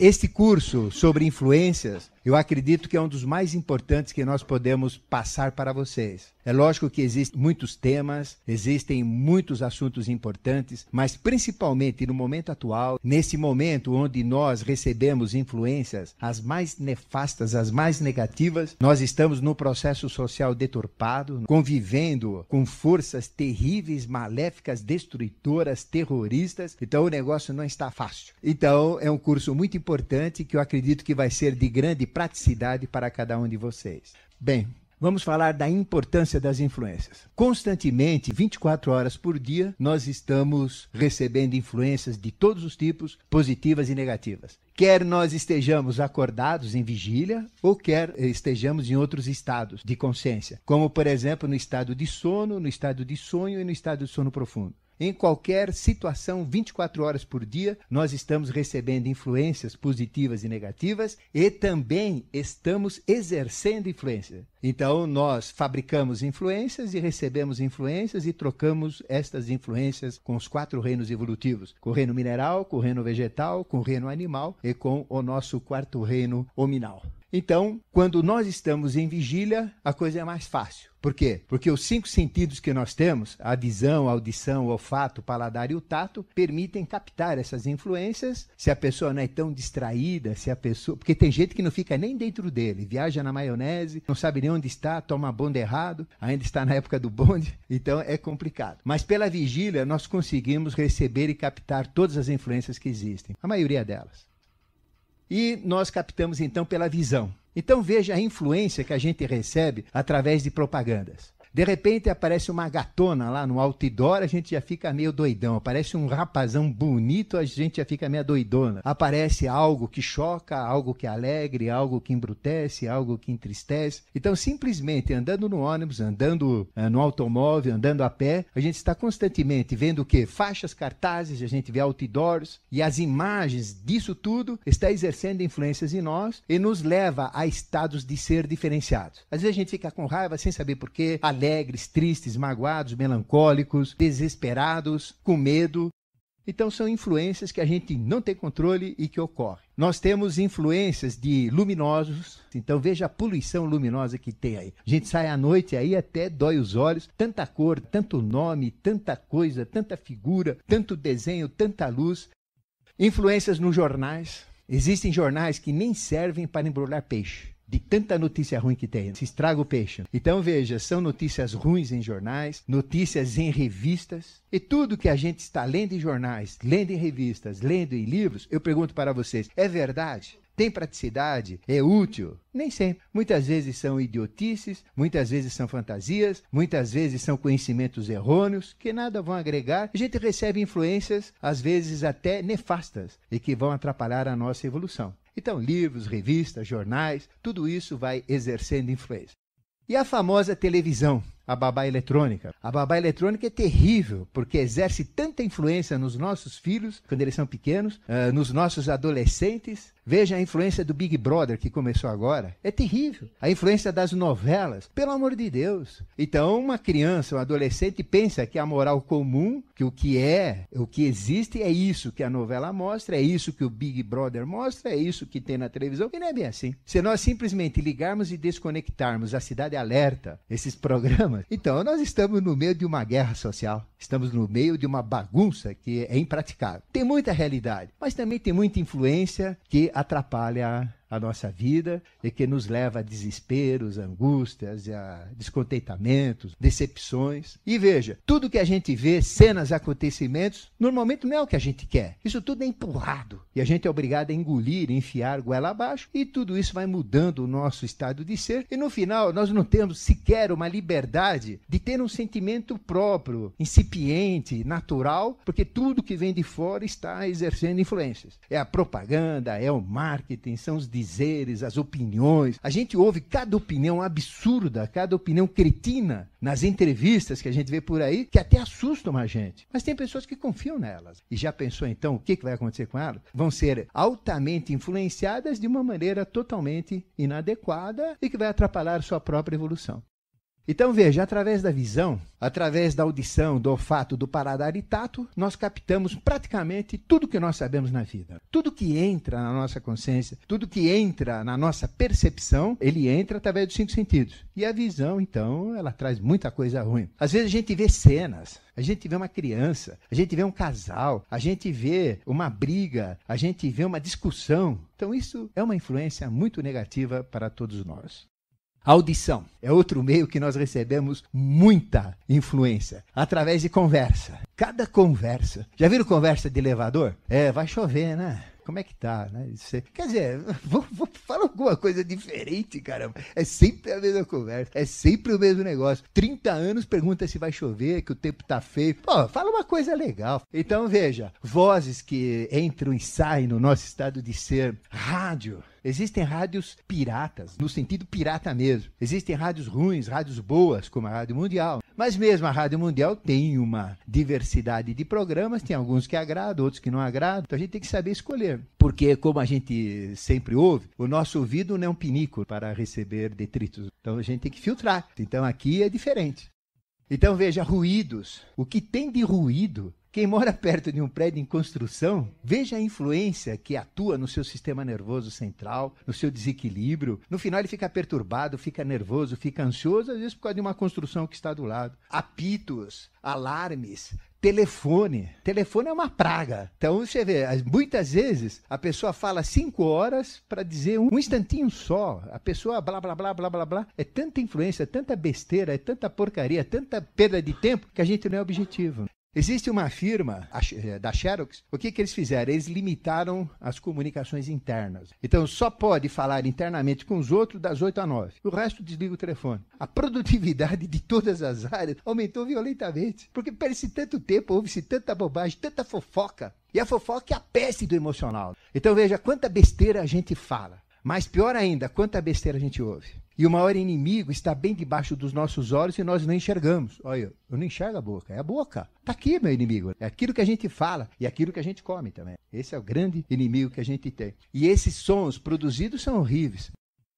este curso sobre influências eu acredito que é um dos mais importantes que nós podemos passar para vocês. É lógico que existem muitos temas, existem muitos assuntos importantes, mas principalmente no momento atual, nesse momento onde nós recebemos influências as mais nefastas, as mais negativas, nós estamos num processo social deturpado, convivendo com forças terríveis, maléficas, destruidoras, terroristas. Então o negócio não está fácil. Então é um curso muito importante que eu acredito que vai ser de grande praticidade para cada um de vocês. Bem, Vamos falar da importância das influências. Constantemente, 24 horas por dia, nós estamos recebendo influências de todos os tipos, positivas e negativas. Quer nós estejamos acordados em vigília, ou quer estejamos em outros estados de consciência, como por exemplo no estado de sono, no estado de sonho e no estado de sono profundo. Em qualquer situação, 24 horas por dia, nós estamos recebendo influências positivas e negativas e também estamos exercendo influência. Então, nós fabricamos influências e recebemos influências e trocamos estas influências com os quatro reinos evolutivos: com o reino mineral, com o reino vegetal, com o reino animal e com o nosso quarto reino ominal. Então, quando nós estamos em vigília, a coisa é mais fácil. Por quê? Porque os cinco sentidos que nós temos, a visão, a audição, o olfato, o paladar e o tato, permitem captar essas influências. Se a pessoa não é tão distraída, se a pessoa. Porque tem gente que não fica nem dentro dele, viaja na maionese, não sabe nem onde está, toma bonde errado, ainda está na época do bonde, então é complicado. Mas pela vigília, nós conseguimos receber e captar todas as influências que existem, a maioria delas e nós captamos então pela visão. Então veja a influência que a gente recebe através de propagandas. De repente aparece uma gatona lá no outdoor, a gente já fica meio doidão. Aparece um rapazão bonito, a gente já fica meio doidona. Aparece algo que choca, algo que é alegre, algo que embrutece, algo que entristece. Então, simplesmente andando no ônibus, andando eh, no automóvel, andando a pé, a gente está constantemente vendo o quê? Faixas, cartazes, a gente vê outdoors e as imagens disso tudo está exercendo influências em nós e nos leva a estados de ser diferenciados. Às vezes a gente fica com raiva sem saber porquê, alegre alegres, tristes, magoados, melancólicos, desesperados, com medo. Então são influências que a gente não tem controle e que ocorrem. Nós temos influências de luminosos, então veja a poluição luminosa que tem aí. A gente sai à noite aí até dói os olhos, tanta cor, tanto nome, tanta coisa, tanta figura, tanto desenho, tanta luz. Influências nos jornais. Existem jornais que nem servem para embrulhar peixe de tanta notícia ruim que tem. Se estraga o peixe. Então veja, são notícias ruins em jornais, notícias em revistas. E tudo que a gente está lendo em jornais, lendo em revistas, lendo em livros, eu pergunto para vocês: é verdade? tem praticidade, é útil? Nem sempre. Muitas vezes são idiotices, muitas vezes são fantasias, muitas vezes são conhecimentos errôneos que nada vão agregar. A gente recebe influências, às vezes até nefastas, e que vão atrapalhar a nossa evolução. Então, livros, revistas, jornais, tudo isso vai exercendo influência. E a famosa televisão, a babá eletrônica. A babá eletrônica é terrível, porque exerce tanta influência nos nossos filhos, quando eles são pequenos, ah, nos nossos adolescentes, Veja a influência do Big Brother que começou agora. É terrível. A influência das novelas, pelo amor de Deus. Então, uma criança, um adolescente pensa que a moral comum, que o que é, o que existe é isso que a novela mostra, é isso que o Big Brother mostra, é isso que tem na televisão, e não é bem assim. Se nós simplesmente ligarmos e desconectarmos a Cidade Alerta, esses programas, então nós estamos no meio de uma guerra social. Estamos no meio de uma bagunça que é impraticável. Tem muita realidade, mas também tem muita influência que atrapalha a nossa vida e que nos leva a desesperos, angústias, a descontentamentos, decepções. E veja, tudo que a gente vê, cenas, acontecimentos, normalmente não é o que a gente quer. Isso tudo é empurrado e a gente é obrigado a engolir, enfiar goela abaixo e tudo isso vai mudando o nosso estado de ser e no final nós não temos sequer uma liberdade de ter um sentimento próprio, incipiente, natural, porque tudo que vem de fora está exercendo influências. É a propaganda, é o marketing, são os dizeres, as opiniões. A gente ouve cada opinião absurda, cada opinião cretina nas entrevistas que a gente vê por aí, que até assustam a gente. Mas tem pessoas que confiam nelas. E já pensou então o que vai acontecer com elas? Vão ser altamente influenciadas de uma maneira totalmente inadequada e que vai atrapalhar sua própria evolução. Então veja, através da visão, através da audição, do olfato, do paladar e tato, nós captamos praticamente tudo que nós sabemos na vida. Tudo que entra na nossa consciência, tudo que entra na nossa percepção, ele entra através dos cinco sentidos. E a visão, então, ela traz muita coisa ruim. Às vezes a gente vê cenas, a gente vê uma criança, a gente vê um casal, a gente vê uma briga, a gente vê uma discussão. Então isso é uma influência muito negativa para todos nós. Audição é outro meio que nós recebemos muita influência através de conversa. Cada conversa. Já viram conversa de elevador? É, vai chover, né? Como é que tá, né? Você, é, quer dizer, vou, vou falar alguma coisa diferente, caramba. É sempre a mesma conversa, é sempre o mesmo negócio. 30 anos pergunta se vai chover, que o tempo tá feio. Pô, fala uma coisa legal. Então, veja, vozes que entram e saem no nosso estado de ser, rádio, Existem rádios piratas, no sentido pirata mesmo. Existem rádios ruins, rádios boas, como a Rádio Mundial. Mas mesmo a Rádio Mundial tem uma diversidade de programas, tem alguns que agradam, outros que não agradam. Então a gente tem que saber escolher. Porque, como a gente sempre ouve, o nosso ouvido não é um pinico para receber detritos. Então a gente tem que filtrar. Então aqui é diferente. Então veja, ruídos. O que tem de ruído quem mora perto de um prédio em construção, veja a influência que atua no seu sistema nervoso central, no seu desequilíbrio. No final, ele fica perturbado, fica nervoso, fica ansioso, às vezes por causa de uma construção que está do lado. Apitos, alarmes, Telefone. Telefone é uma praga. Então você vê, muitas vezes a pessoa fala cinco horas para dizer um instantinho só. A pessoa blá blá blá blá blá blá. É tanta influência, é tanta besteira, é tanta porcaria, é tanta perda de tempo que a gente não é objetivo. Existe uma firma eh, da Xerox, o que, que eles fizeram? Eles limitaram as comunicações internas. Então, só pode falar internamente com os outros das 8 às 9. O resto desliga o telefone. A produtividade de todas as áreas aumentou violentamente, porque perde-se tanto tempo, houve-se tanta bobagem, tanta fofoca. E a fofoca é a peste do emocional. Então, veja quanta besteira a gente fala, mas pior ainda, quanta besteira a gente ouve. E o maior inimigo está bem debaixo dos nossos olhos e nós não enxergamos. Olha, eu não enxergo a boca, é a boca. Está aqui, meu inimigo. É aquilo que a gente fala e é aquilo que a gente come também. Esse é o grande inimigo que a gente tem. E esses sons produzidos são horríveis.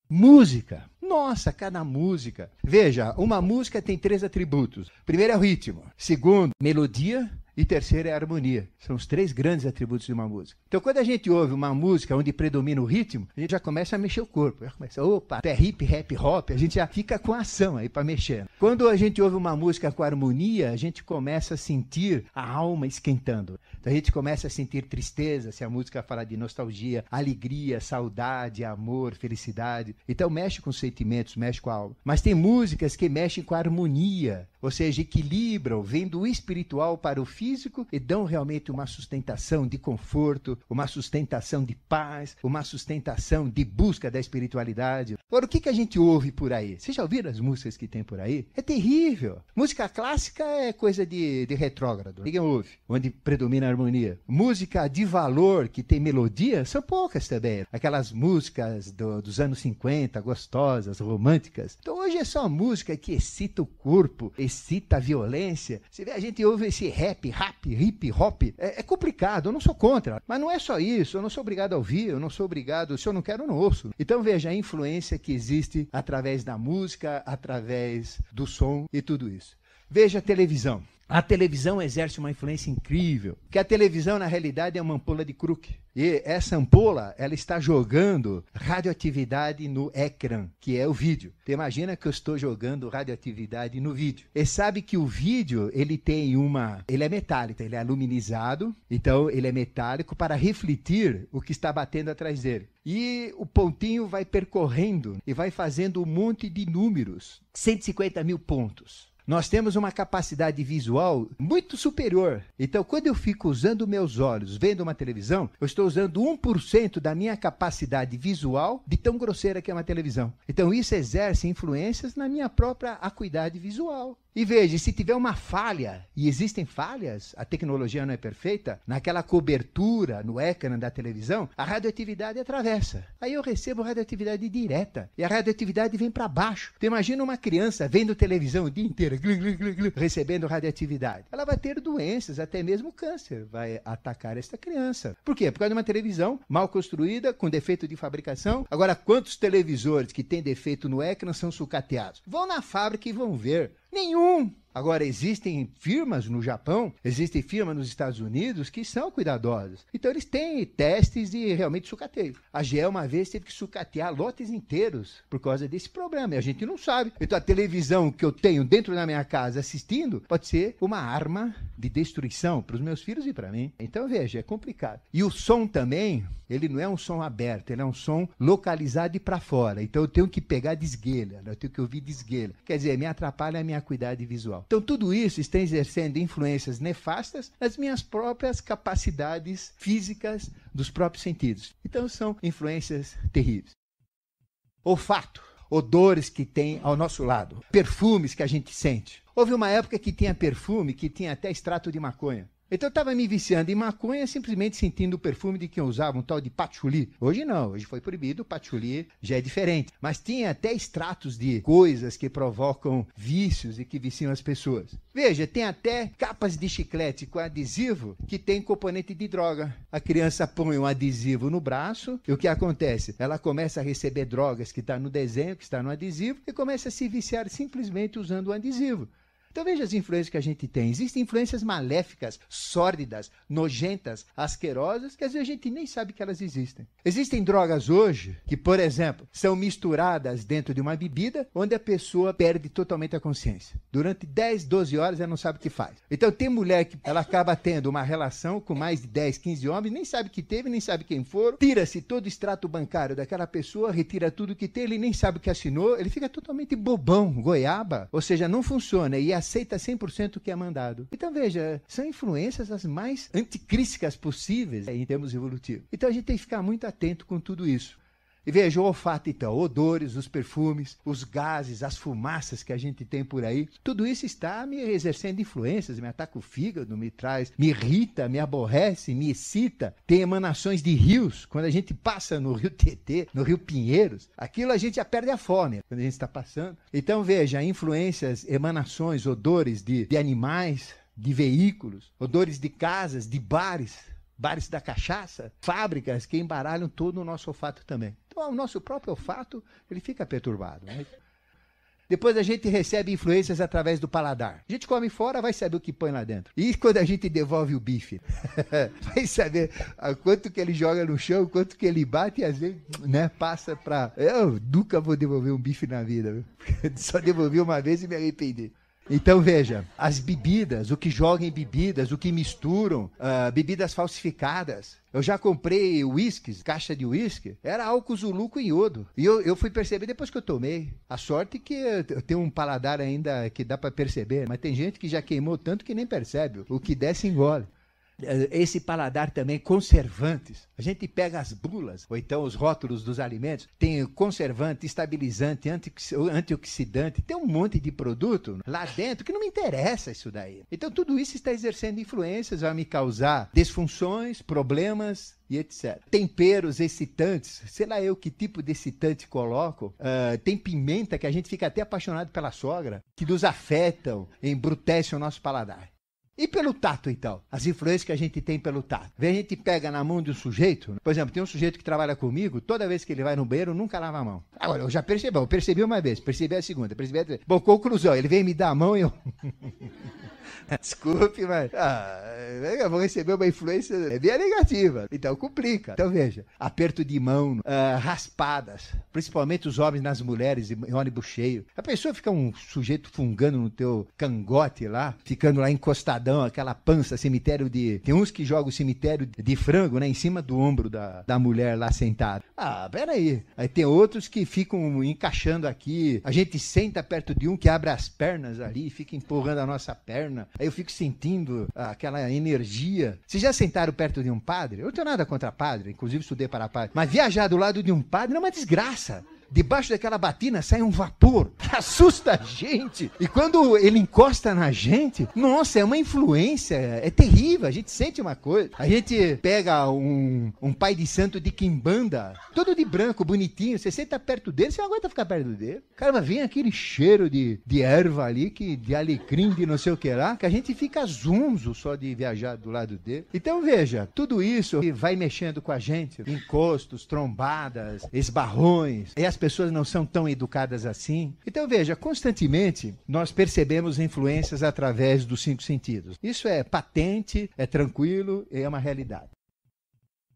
Música. Nossa, cada música. Veja, uma música tem três atributos. Primeiro é o ritmo. Segundo, melodia. E terceiro é a harmonia. São os três grandes atributos de uma música. Então, quando a gente ouve uma música onde predomina o ritmo, a gente já começa a mexer o corpo. Já começa, opa, até hip, rap, hop, a gente já fica com a ação aí para mexer. Quando a gente ouve uma música com harmonia, a gente começa a sentir a alma esquentando. Então, a gente começa a sentir tristeza, se a música falar de nostalgia, alegria, saudade, amor, felicidade. Então, mexe com os sentimentos, mexe com a alma. Mas tem músicas que mexem com a harmonia, ou seja, equilibram, vendo do espiritual para o físico físico e dão realmente uma sustentação de conforto, uma sustentação de paz, uma sustentação de busca da espiritualidade. Agora, o que, que a gente ouve por aí? Vocês já ouviram as músicas que tem por aí? É terrível. Música clássica é coisa de, de retrógrado. Ninguém ouve. Onde predomina a harmonia. Música de valor, que tem melodia, são poucas também. Aquelas músicas do, dos anos 50, gostosas, românticas. Então, hoje é só música que excita o corpo, excita a violência. Você vê, a gente ouve esse rap rap, hip hop. É, é, complicado, eu não sou contra. Mas não é só isso, eu não sou obrigado a ouvir, eu não sou obrigado, se eu não quero, eu não ouço. Então veja a influência que existe através da música, através do som e tudo isso. Veja a televisão. A televisão exerce uma influência incrível, que a televisão na realidade é uma ampola de Crook. E essa ampola, ela está jogando radioatividade no ecrã, que é o vídeo. Então, imagina que eu estou jogando radioatividade no vídeo. E sabe que o vídeo, ele tem uma, ele é metálico, ele é aluminizado, então ele é metálico para refletir o que está batendo atrás dele. E o pontinho vai percorrendo e vai fazendo um monte de números, 150 mil pontos. Nós temos uma capacidade visual muito superior. Então, quando eu fico usando meus olhos vendo uma televisão, eu estou usando 1% da minha capacidade visual de tão grosseira que é uma televisão. Então, isso exerce influências na minha própria acuidade visual. E veja, se tiver uma falha, e existem falhas, a tecnologia não é perfeita, naquela cobertura no ecrã da televisão, a radioatividade atravessa. Aí eu recebo radioatividade direta e a radioatividade vem para baixo. Então, imagina uma criança vendo televisão o dia inteiro, glu, glu, glu, recebendo radioatividade. Ela vai ter doenças, até mesmo câncer vai atacar esta criança. Por quê? Por causa de uma televisão mal construída, com defeito de fabricação. Agora, quantos televisores que têm defeito no ecrã são sucateados? Vão na fábrica e vão ver. Nenhum! Agora, existem firmas no Japão, existem firmas nos Estados Unidos que são cuidadosas. Então, eles têm testes de realmente sucateio. A GE, uma vez, teve que sucatear lotes inteiros por causa desse problema. E a gente não sabe. Então, a televisão que eu tenho dentro da minha casa assistindo pode ser uma arma de destruição para os meus filhos e para mim. Então, veja, é complicado. E o som também, ele não é um som aberto, ele é um som localizado e para fora. Então, eu tenho que pegar de esguelha, né? eu tenho que ouvir de esguelha. Quer dizer, me atrapalha a minha acuidade visual. Então, então, tudo isso está exercendo influências nefastas nas minhas próprias capacidades físicas dos próprios sentidos. Então, são influências terríveis. Olfato, odores que tem ao nosso lado, perfumes que a gente sente. Houve uma época que tinha perfume que tinha até extrato de maconha. Então eu estava me viciando em maconha, simplesmente sentindo o perfume de quem usava um tal de patchouli. Hoje não, hoje foi proibido, patchouli já é diferente. Mas tinha até extratos de coisas que provocam vícios e que viciam as pessoas. Veja, tem até capas de chiclete com adesivo que tem componente de droga. A criança põe um adesivo no braço e o que acontece? Ela começa a receber drogas que está no desenho, que está no adesivo e começa a se viciar simplesmente usando o adesivo. Então veja as influências que a gente tem. Existem influências maléficas, sórdidas, nojentas, asquerosas, que às vezes a gente nem sabe que elas existem. Existem drogas hoje que, por exemplo, são misturadas dentro de uma bebida onde a pessoa perde totalmente a consciência. Durante 10, 12 horas ela não sabe o que faz. Então tem mulher que ela acaba tendo uma relação com mais de 10, 15 homens, nem sabe que teve, nem sabe quem foram, tira-se todo o extrato bancário daquela pessoa, retira tudo que tem, ele nem sabe o que assinou, ele fica totalmente bobão, goiaba, ou seja, não funciona. E a aceita 100% o que é mandado. Então veja, são influências as mais anticrísticas possíveis né, em termos evolutivos. Então a gente tem que ficar muito atento com tudo isso. E veja, o olfato, então, odores, os perfumes, os gases, as fumaças que a gente tem por aí, tudo isso está me exercendo influências, me ataca o fígado, me traz, me irrita, me aborrece, me excita. Tem emanações de rios, quando a gente passa no rio Tietê, no rio Pinheiros, aquilo a gente já perde a fome quando a gente está passando. Então veja, influências, emanações, odores de, de animais, de veículos, odores de casas, de bares, bares da cachaça, fábricas que embaralham todo o nosso olfato também. Então, o nosso próprio olfato, ele fica perturbado. Né? Depois a gente recebe influências através do paladar. A gente come fora, vai saber o que põe lá dentro. E quando a gente devolve o bife, vai saber quanto que ele joga no chão, quanto que ele bate e às vezes, né, passa para. Eu nunca vou devolver um bife na vida. Só devolvi uma vez e me arrependi. Então veja, as bebidas, o que jogam em bebidas, o que misturam, uh, bebidas falsificadas. Eu já comprei uísques, caixa de uísque, era álcool zuluco com iodo. E eu, eu fui perceber depois que eu tomei. A sorte é que eu tenho um paladar ainda que dá para perceber, mas tem gente que já queimou tanto que nem percebe. O que desce engole. Eh, esse paladar também conservantes. A gente pega as bulas, ou então os rótulos dos alimentos, tem conservante, estabilizante, antioxidante, tem um monte de produto lá dentro que não me interessa isso daí. Então tudo isso está exercendo influências, vai me causar disfunções, problemas, e etc. Temperos excitantes, sei lá eu que tipo de excitante coloco. Uh, tem pimenta que a gente fica até apaixonado pela sogra, que nos afetam, embrutece o nosso paladar. E pelo tato, então? As influências que a gente tem pelo tato. Vê, a gente pega na mão de um sujeito, né? por exemplo, tem um sujeito que trabalha comigo, toda vez que ele vai no banheiro, nunca lava a mão. Agora, eu já percebi, eu percebi uma vez, percebi a segunda, percebi a terceira. Bom, conclusão, ele vem me dar a mão e eu. Desculpe, mas ah, né, eu vou receber uma influência via é negativa. Então complica. Então veja, aperto de mão, ah, raspadas, principalmente os homens nas mulheres, em ônibus cheio. A pessoa fica um sujeito fungando no teu cangote lá, ficando lá encostadão, aquela pança, cemitério de... Tem uns que jogam o cemitério de frango, né, em cima do ombro da, da mulher lá sentada. Ah, peraí. Aí tem outros que ficam encaixando aqui. A gente senta perto de um que abre as pernas ali, fica empurrando a nossa perna. Aí eu fico sentindo aquela energia. Vocês já sentaram perto de um padre? Eu não tenho nada contra padre, inclusive estudei para padre. Mas viajar do lado de um padre é uma desgraça debaixo daquela batina sai um vapor, assusta a gente. E quando ele encosta na gente, nossa, é uma influência, é terrível, a gente sente uma coisa. A gente pega um, um pai de santo de quimbanda, todo de branco, bonitinho, você senta perto dele, você não aguenta ficar perto dele. Caramba, vem aquele cheiro de, de erva ali, que, de alecrim, de não sei o que lá, que a gente fica zunzo só de viajar do lado dele. Então veja, tudo isso vai mexendo com a gente, encostos, trombadas, esbarrões, e as pessoas não são tão educadas assim. Então, veja, constantemente nós percebemos influências através dos cinco sentidos. Isso é patente, é tranquilo e é uma realidade.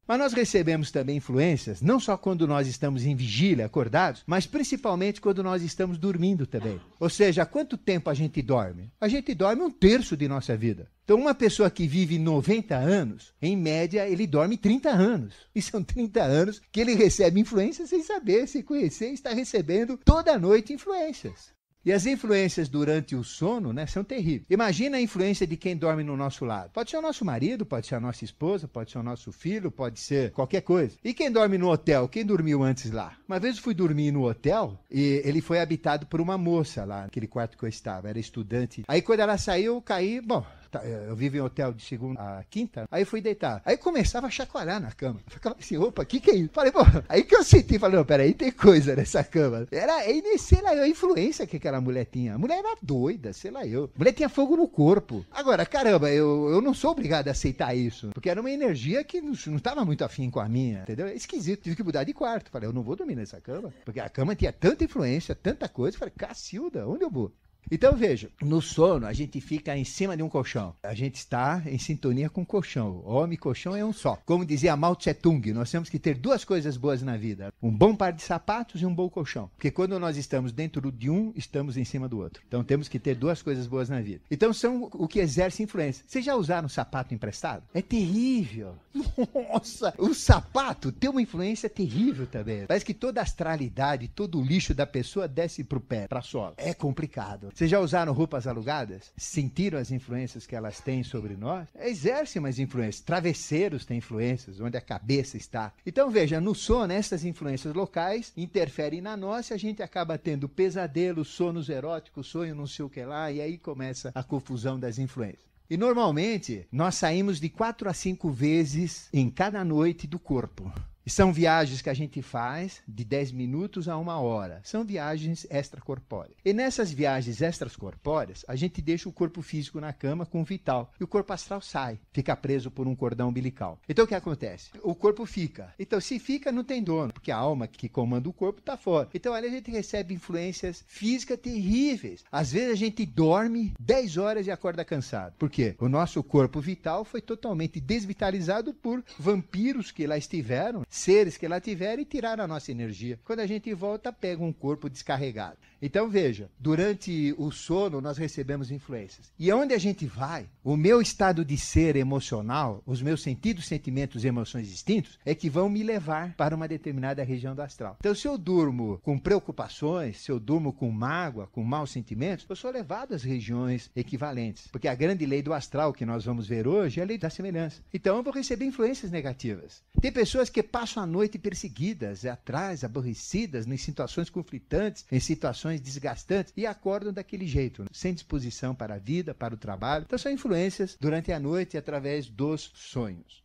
Mas nós recebemos também influências, não só quando nós estamos em vigília, acordados, mas principalmente quando nós estamos dormindo também. Ou seja, quanto tempo a gente dorme? A gente dorme um terço de nossa vida. Então, uma pessoa que vive 90 anos, em média, ele dorme 30 anos. E são 30 anos que ele recebe influências sem saber, sem conhecer, está recebendo toda noite influências. E as influências durante o sono, né, são terríveis. Imagina a influência de quem dorme no nosso lado. Pode ser o nosso marido, pode ser a nossa esposa, pode ser o nosso filho, pode ser qualquer coisa. E quem dorme no hotel? Quem dormiu antes lá? Uma vez eu fui dormir no hotel e ele foi habitado por uma moça lá, naquele quarto que eu estava, era estudante. Aí quando ela saiu, eu caí, bom, Tá, é, eu vivo em hotel de segunda a quinta. Aí fui deitar. Aí começava a chacoalhar na cama. ficava assim, opa, o que, que é isso? Falei, pô, aí que eu senti, falei, não, peraí, tem coisa nessa cama. Era, sei lá, a influência que aquela mulher tinha. A mulher era doida, sei lá eu. A mulher tinha fogo no corpo. Agora, caramba, eu, eu não sou obrigado a aceitar isso. Porque era uma energia que não estava muito afim com a minha, entendeu? É esquisito, tive que mudar de quarto. Falei, eu não vou dormir nessa cama. Porque a cama tinha tanta influência, tanta coisa. Falei, Cacilda, onde eu vou? Então veja, no sono a gente fica em cima de um colchão. A gente está em sintonia com o colchão. homem e colchão é um só. Como dizia Mao Tse Tung, nós temos que ter duas coisas boas na vida: um bom par de sapatos e um bom colchão. Porque quando nós estamos dentro de um, estamos em cima do outro. Então temos que ter duas coisas boas na vida. Então são o que exerce influência. Vocês já usaram sapato emprestado? É terrível. Nossa, o sapato tem uma influência terrível também. Parece que toda a astralidade, todo o lixo da pessoa desce pro pé, pra sola. É complicado. Vocês já usaram roupas alugadas? Sentiram as influências que elas têm sobre nós? Exercem umas influências. Travesseiros têm influências, onde a cabeça está. Então veja, no sono, essas influências locais interferem na nossa e a gente acaba tendo pesadelos, sonos eróticos, sonho não sei o que lá, e aí começa a confusão das influências. E normalmente nós saímos de quatro a cinco vezes em cada noite do corpo são viagens que a gente faz de 10 minutos a uma hora. São viagens extracorpóreas. E nessas viagens extracorpóreas, a gente deixa o corpo físico na cama com o vital. E o corpo astral sai, fica preso por um cordão umbilical. Então o que acontece? O corpo fica. Então se fica, não tem dono, porque a alma que comanda o corpo está fora. Então ali a gente recebe influências físicas terríveis. Às vezes a gente dorme 10 horas e acorda cansado. Por quê? O nosso corpo vital foi totalmente desvitalizado por vampiros que lá estiveram seres que lá tiveram e tiraram a nossa energia. Quando a gente volta, pega um corpo descarregado. Então veja, durante o sono nós recebemos influências. E onde a gente vai, o meu estado de ser emocional, os meus sentidos, sentimentos e emoções distintos, é que vão me levar para uma determinada região do astral. Então se eu durmo com preocupações, se eu durmo com mágoa, com maus sentimentos, eu sou levado às regiões equivalentes. Porque a grande lei do astral que nós vamos ver hoje é a lei da semelhança. Então eu vou receber influências negativas. Tem pessoas que passam passam a noite perseguidas, atrás, aborrecidas, em situações conflitantes, em situações desgastantes e acordam daquele jeito, né? sem disposição para a vida, para o trabalho. Então são influências durante a noite através dos sonhos.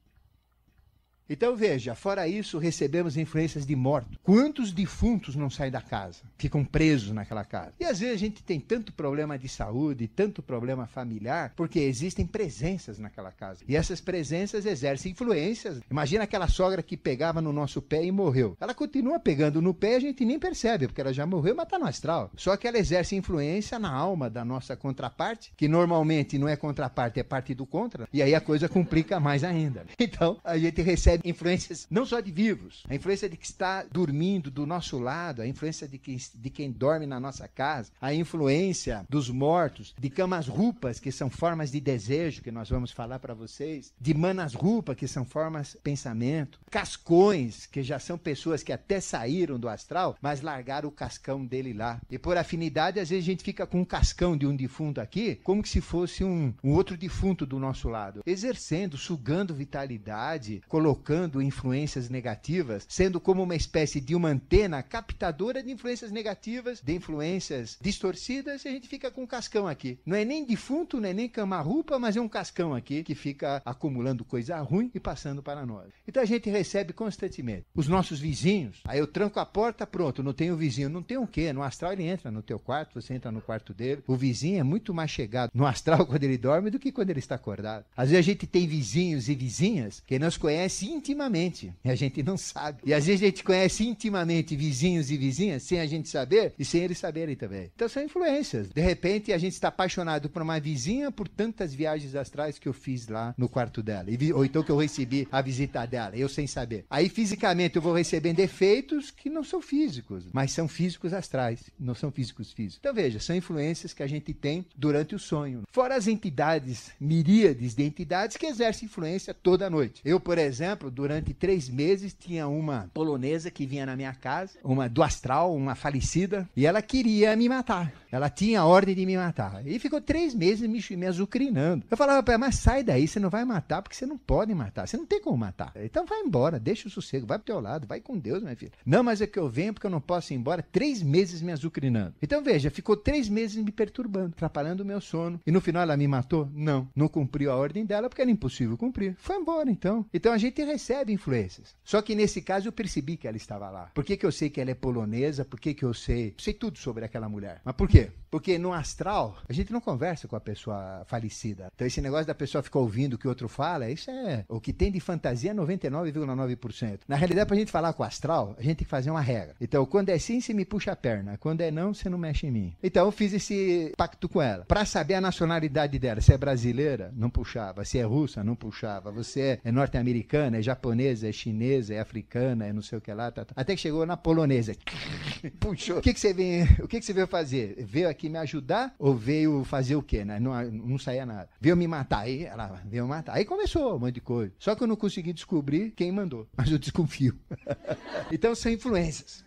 Então veja, fora isso, recebemos influências de mortos. Quantos defuntos não saem da casa? Ficam presos naquela casa. E às vezes a gente tem tanto problema de saúde, tanto problema familiar, porque existem presenças naquela casa. E essas presenças exercem influências. Imagina aquela sogra que pegava no nosso pé e morreu. Ela continua pegando no pé, a gente nem percebe, porque ela já morreu, mas tá no astral. Só que ela exerce influência na alma da nossa contraparte, que normalmente não é contraparte, é parte do contra, e aí a coisa complica mais ainda. Então, a gente recebe influências não só de vivos, a influência de que está dormindo do nosso lado, a influência de, que, de quem dorme na nossa casa, a influência dos mortos, de camas rupas, que são formas de desejo, que nós vamos falar para vocês, de manas rupas que são formas de pensamento, cascões, que já são pessoas que até saíram do astral, mas largaram o cascão dele lá. E por afinidade, às vezes a gente fica com um cascão de um defunto aqui, como que se fosse um, um outro defunto do nosso lado, exercendo, sugando vitalidade, colocando trocando influências negativas, sendo como uma espécie de uma antena captadora de influências negativas, de influências distorcidas, e a gente fica com um cascão aqui. Não é nem defunto, não é nem camarrupa, mas é um cascão aqui que fica acumulando coisa ruim e passando para nós. Então a gente recebe constantemente. Os nossos vizinhos, aí eu tranco a porta, pronto, não tem o vizinho, não tem o quê? No astral ele entra no teu quarto, você entra no quarto dele. O vizinho é muito mais chegado no astral quando ele dorme do que quando ele está acordado. Às vezes a gente tem vizinhos e vizinhas que nos conhecem intimamente. E a gente não sabe. E às vezes a gente conhece intimamente vizinhos e vizinhas sem a gente saber e sem eles saberem também. Então são influências. De repente a gente está apaixonado por uma vizinha por tantas viagens astrais que eu fiz lá no quarto dela. E, ou então que eu recebi a visita dela, eu sem saber. Aí fisicamente eu vou recebendo efeitos que não são físicos, mas são físicos astrais, não são físicos físicos. Então veja, são influências que a gente tem durante o sonho. Fora as entidades, miríades de entidades que exercem influência toda noite. Eu, por exemplo, exemplo, durante três meses tinha uma polonesa que vinha na minha casa, uma do astral, uma falecida, e ela queria me matar. Ela tinha a ordem de me matar. E ficou três meses me, me azucrinando. Eu falava para ela, mas sai daí, você não vai matar, porque você não pode matar. Você não tem como matar. Então vai embora, deixa o sossego, vai pro teu lado, vai com Deus, minha filha. Não, mas é que eu venho porque eu não posso ir embora. Três meses me azucrinando. Então veja, ficou três meses me perturbando, atrapalhando o meu sono. E no final ela me matou? Não. Não cumpriu a ordem dela porque era impossível cumprir. Foi embora então. Então a gente recebe influências. Só que nesse caso eu percebi que ela estava lá. Por que, que eu sei que ela é polonesa? Por que, que eu sei? Sei tudo sobre aquela mulher. Mas por quê? qué? Porque no astral, a gente não conversa com a pessoa falecida. Então, esse negócio da pessoa ficar ouvindo o que o outro fala, isso é o que tem de fantasia 99,9%. É na realidade, para a gente falar com o astral, a gente tem que fazer uma regra. Então, quando é sim, você me puxa a perna. Quando é não, você não mexe em mim. Então, eu fiz esse pacto com ela. Para saber a nacionalidade dela, se é brasileira, não puxava. Se é russa, não puxava. Você é, é norte-americana, é japonesa, é chinesa, é africana, é não sei o que lá. Tá, tá. Até que chegou na polonesa. Puxou. O que, que você vem, o que, que você veio fazer? Veio aqui aqui me ajudar ou veio fazer o quê, né? Não, não saía nada. Veio me matar. Aí ela veio matar. Aí começou um monte de coisa. Só que eu não consegui descobrir quem mandou, mas eu desconfio. então são influências.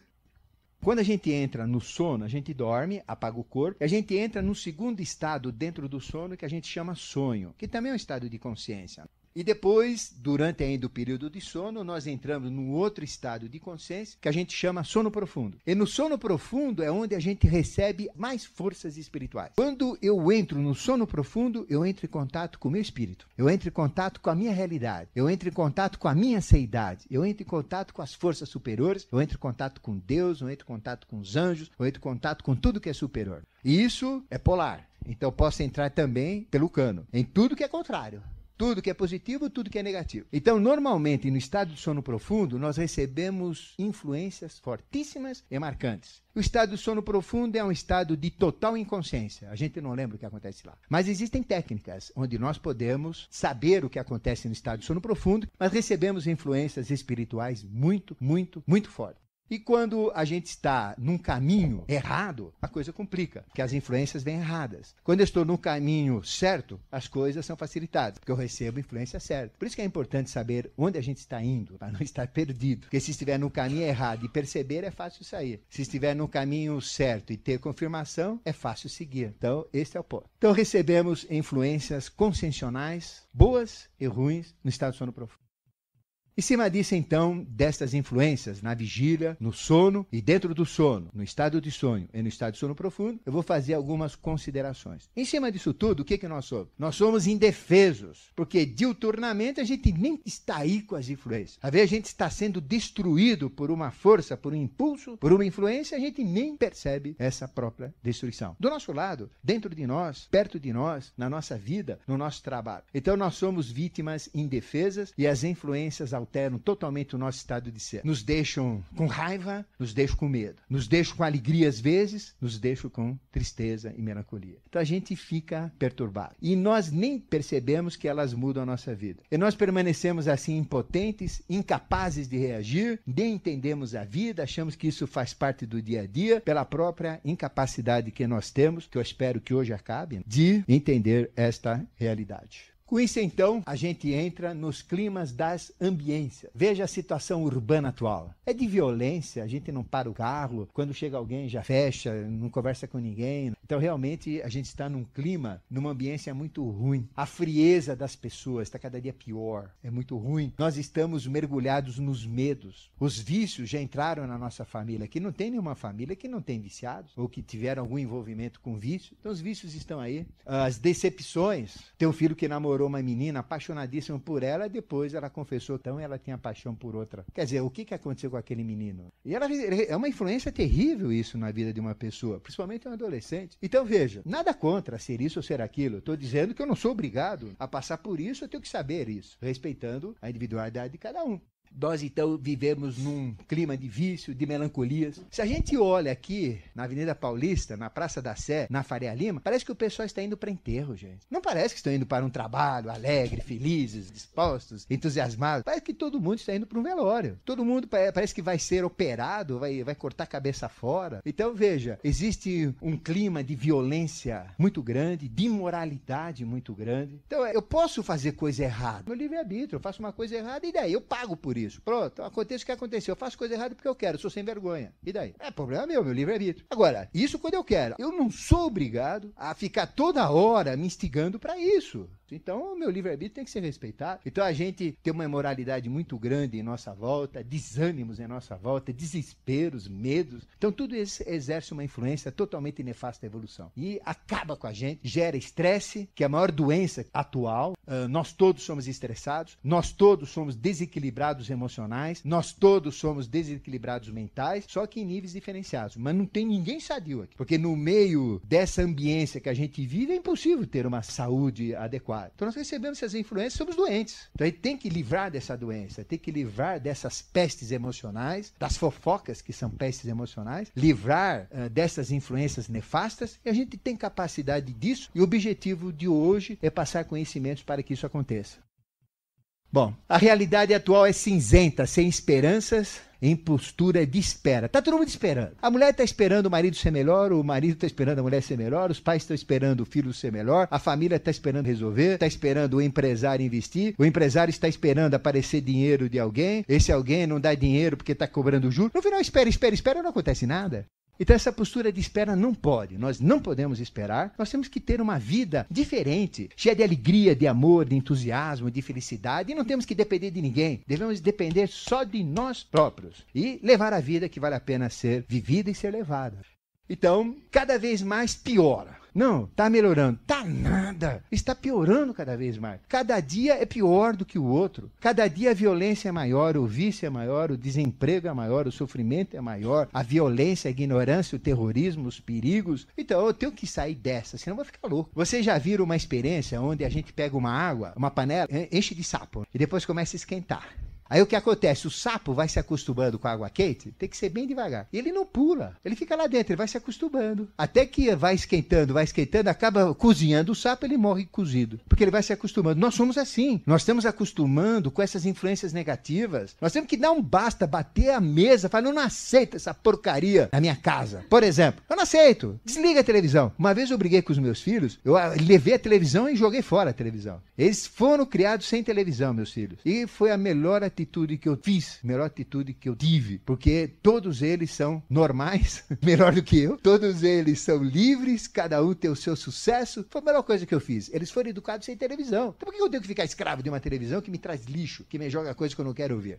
Quando a gente entra no sono, a gente dorme, apaga o corpo, e a gente entra num segundo estado dentro do sono que a gente chama sonho, que também é um estado de consciência. E depois, durante ainda o período de sono, nós entramos num outro estado de consciência que a gente chama sono profundo. E no sono profundo é onde a gente recebe mais forças espirituais. Quando eu entro no sono profundo, eu entro em contato com o meu espírito. Eu entro em contato com a minha realidade. Eu entro em contato com a minha seidade. Eu entro em contato com as forças superiores. Eu entro em contato com Deus. Eu entro em contato com os anjos. Eu entro em contato com tudo que é superior. E isso é polar. Então posso entrar também pelo cano, em tudo que é contrário tudo que é positivo, tudo que é negativo. Então, normalmente, no estado de sono profundo, nós recebemos influências fortíssimas e marcantes. O estado de sono profundo é um estado de total inconsciência. A gente não lembra o que acontece lá. Mas existem técnicas onde nós podemos saber o que acontece no estado de sono profundo, mas recebemos influências espirituais muito, muito, muito fortes. E quando a gente está num caminho errado, a coisa complica, porque as influências vêm erradas. Quando eu estou no caminho certo, as coisas são facilitadas, porque eu recebo influência certa. Por isso que é importante saber onde a gente está indo, para não estar perdido. Porque se estiver no caminho errado e perceber, é fácil sair. Se estiver no caminho certo e ter confirmação, é fácil seguir. Então, este é o ponto. Então, recebemos influências consensionais, boas e ruins, no estado de sono profundo. Em cima disso, então, destas influências na vigília, no sono e dentro do sono, no estado de sonho e no estado de sono profundo, eu vou fazer algumas considerações. Em cima disso tudo, o que, que nós somos? Nós somos indefesos, porque diuturnamente a gente nem está aí com as influências. Às vezes a gente está sendo destruído por uma força, por um impulso, por uma influência, a gente nem percebe essa própria destruição. Do nosso lado, dentro de nós, perto de nós, na nossa vida, no nosso trabalho. Então nós somos vítimas indefesas e as influências ao alteram totalmente o nosso estado de ser. Nos deixam com raiva, nos deixam com medo, nos deixam com alegria às vezes, nos deixam com tristeza e melancolia. Então a gente fica perturbado. E nós nem percebemos que elas mudam a nossa vida. E nós permanecemos assim impotentes, incapazes de reagir, nem entendemos a vida, achamos que isso faz parte do dia a dia, pela própria incapacidade que nós temos, que eu espero que hoje acabe, de entender esta realidade. Com isso, então, a gente entra nos climas das ambiências. Veja a situação urbana atual. É de violência, a gente não para o carro, quando chega alguém já fecha, não conversa com ninguém. Então, realmente, a gente está num clima, numa ambiência muito ruim. A frieza das pessoas está cada dia pior, é muito ruim. Nós estamos mergulhados nos medos. Os vícios já entraram na nossa família, que não tem nenhuma família que não tem viciados, ou que tiveram algum envolvimento com vício. Então, os vícios estão aí. As decepções, tem um filho que namorou namorou uma menina apaixonadíssima por ela, depois ela confessou, então ela tinha paixão por outra. Quer dizer, o que, que aconteceu com aquele menino? E ela é uma influência terrível isso na vida de uma pessoa, principalmente um adolescente. Então veja, nada contra ser isso ou ser aquilo. Estou dizendo que eu não sou obrigado a passar por isso, eu tenho que saber isso, respeitando a individualidade de cada um. Nós então vivemos num clima de vício, de melancolias. Se a gente olha aqui na Avenida Paulista, na Praça da Sé, na Faria Lima, parece que o pessoal está indo para enterro, gente. Não parece que estão indo para um trabalho alegre, felizes, dispostos, entusiasmados. Parece que todo mundo está indo para um velório. Todo mundo parece que vai ser operado, vai, vai cortar a cabeça fora. Então veja, existe um clima de violência muito grande, de imoralidade muito grande. Então é, eu posso fazer coisa errada. Meu livre-arbítrio, eu faço uma coisa errada e daí eu pago por isso isso. Pronto, acontece o que aconteceu. Eu faço coisa errada porque eu quero, sou sem vergonha. E daí? É problema meu, meu livre-arbítrio. Agora, isso quando eu quero. Eu não sou obrigado a ficar toda hora me instigando para isso. Então, o meu livre-arbítrio tem que ser respeitado. Então, a gente tem uma imoralidade muito grande em nossa volta, desânimos em nossa volta, desesperos, medos. Então, tudo isso exerce uma influência totalmente nefasta à evolução. E acaba com a gente, gera estresse, que é a maior doença atual. Uh, nós todos somos estressados, nós todos somos desequilibrados emocionais, nós todos somos desequilibrados mentais, só que em níveis diferenciados. Mas não tem ninguém sadio aqui. Porque no meio dessa ambiência que a gente vive, é impossível ter uma saúde adequada. Então nós recebemos essas influências, somos doentes. Então aí tem que livrar dessa doença, tem que livrar dessas pestes emocionais, das fofocas que são pestes emocionais, livrar uh, dessas influências nefastas, e a gente tem capacidade disso, e o objetivo de hoje é passar conhecimentos para que isso aconteça. Bom, a realidade atual é cinzenta, sem esperanças, em postura de espera. Tá todo mundo esperando. A mulher tá esperando o marido ser melhor, o marido tá esperando a mulher ser melhor, os pais estão esperando o filho ser melhor, a família tá esperando resolver, tá esperando o empresário investir, o empresário está esperando aparecer dinheiro de alguém, esse alguém não dá dinheiro porque tá cobrando juros. No final, espera, espera, espera, não acontece nada. Então, essa postura de espera não pode, nós não podemos esperar, nós temos que ter uma vida diferente, cheia de alegria, de amor, de entusiasmo, de felicidade, e não temos que depender de ninguém, devemos depender só de nós próprios e levar a vida que vale a pena ser vivida e ser levada. Então, cada vez mais piora não, tá melhorando. Tá nada. Está piorando cada vez mais. Cada dia é pior do que o outro. Cada dia a violência é maior, o vício é maior, o desemprego é maior, o sofrimento é maior, a violência, a ignorância, o terrorismo, os perigos. Então eu tenho que sair dessa, senão eu vou ficar louco. Vocês já viram uma experiência onde a gente pega uma água, uma panela, enche de sapo né? e depois começa a esquentar. Aí o que acontece? O sapo vai se acostumando com a água quente, tem que ser bem devagar. E ele não pula, ele fica lá dentro, ele vai se acostumando. Até que vai esquentando, vai esquentando, acaba cozinhando o sapo, ele morre cozido. Porque ele vai se acostumando. Nós somos assim. Nós estamos acostumando com essas influências negativas. Nós temos que dar um basta, bater a mesa, falar, eu não aceito essa porcaria na minha casa. Por exemplo, eu não aceito. Desliga a televisão. Uma vez eu briguei com os meus filhos, eu ah, levei a televisão e joguei fora a televisão. Eles foram criados sem televisão, meus filhos. E foi a melhor atividade atitude que eu fiz, melhor atitude que eu tive, porque todos eles são normais, melhor do que eu, todos eles são livres, cada um tem o seu sucesso. Foi a melhor coisa que eu fiz. Eles foram educados sem televisão. Então por que eu tenho que ficar escravo de uma televisão que me traz lixo, que me joga coisas que eu não quero ouvir?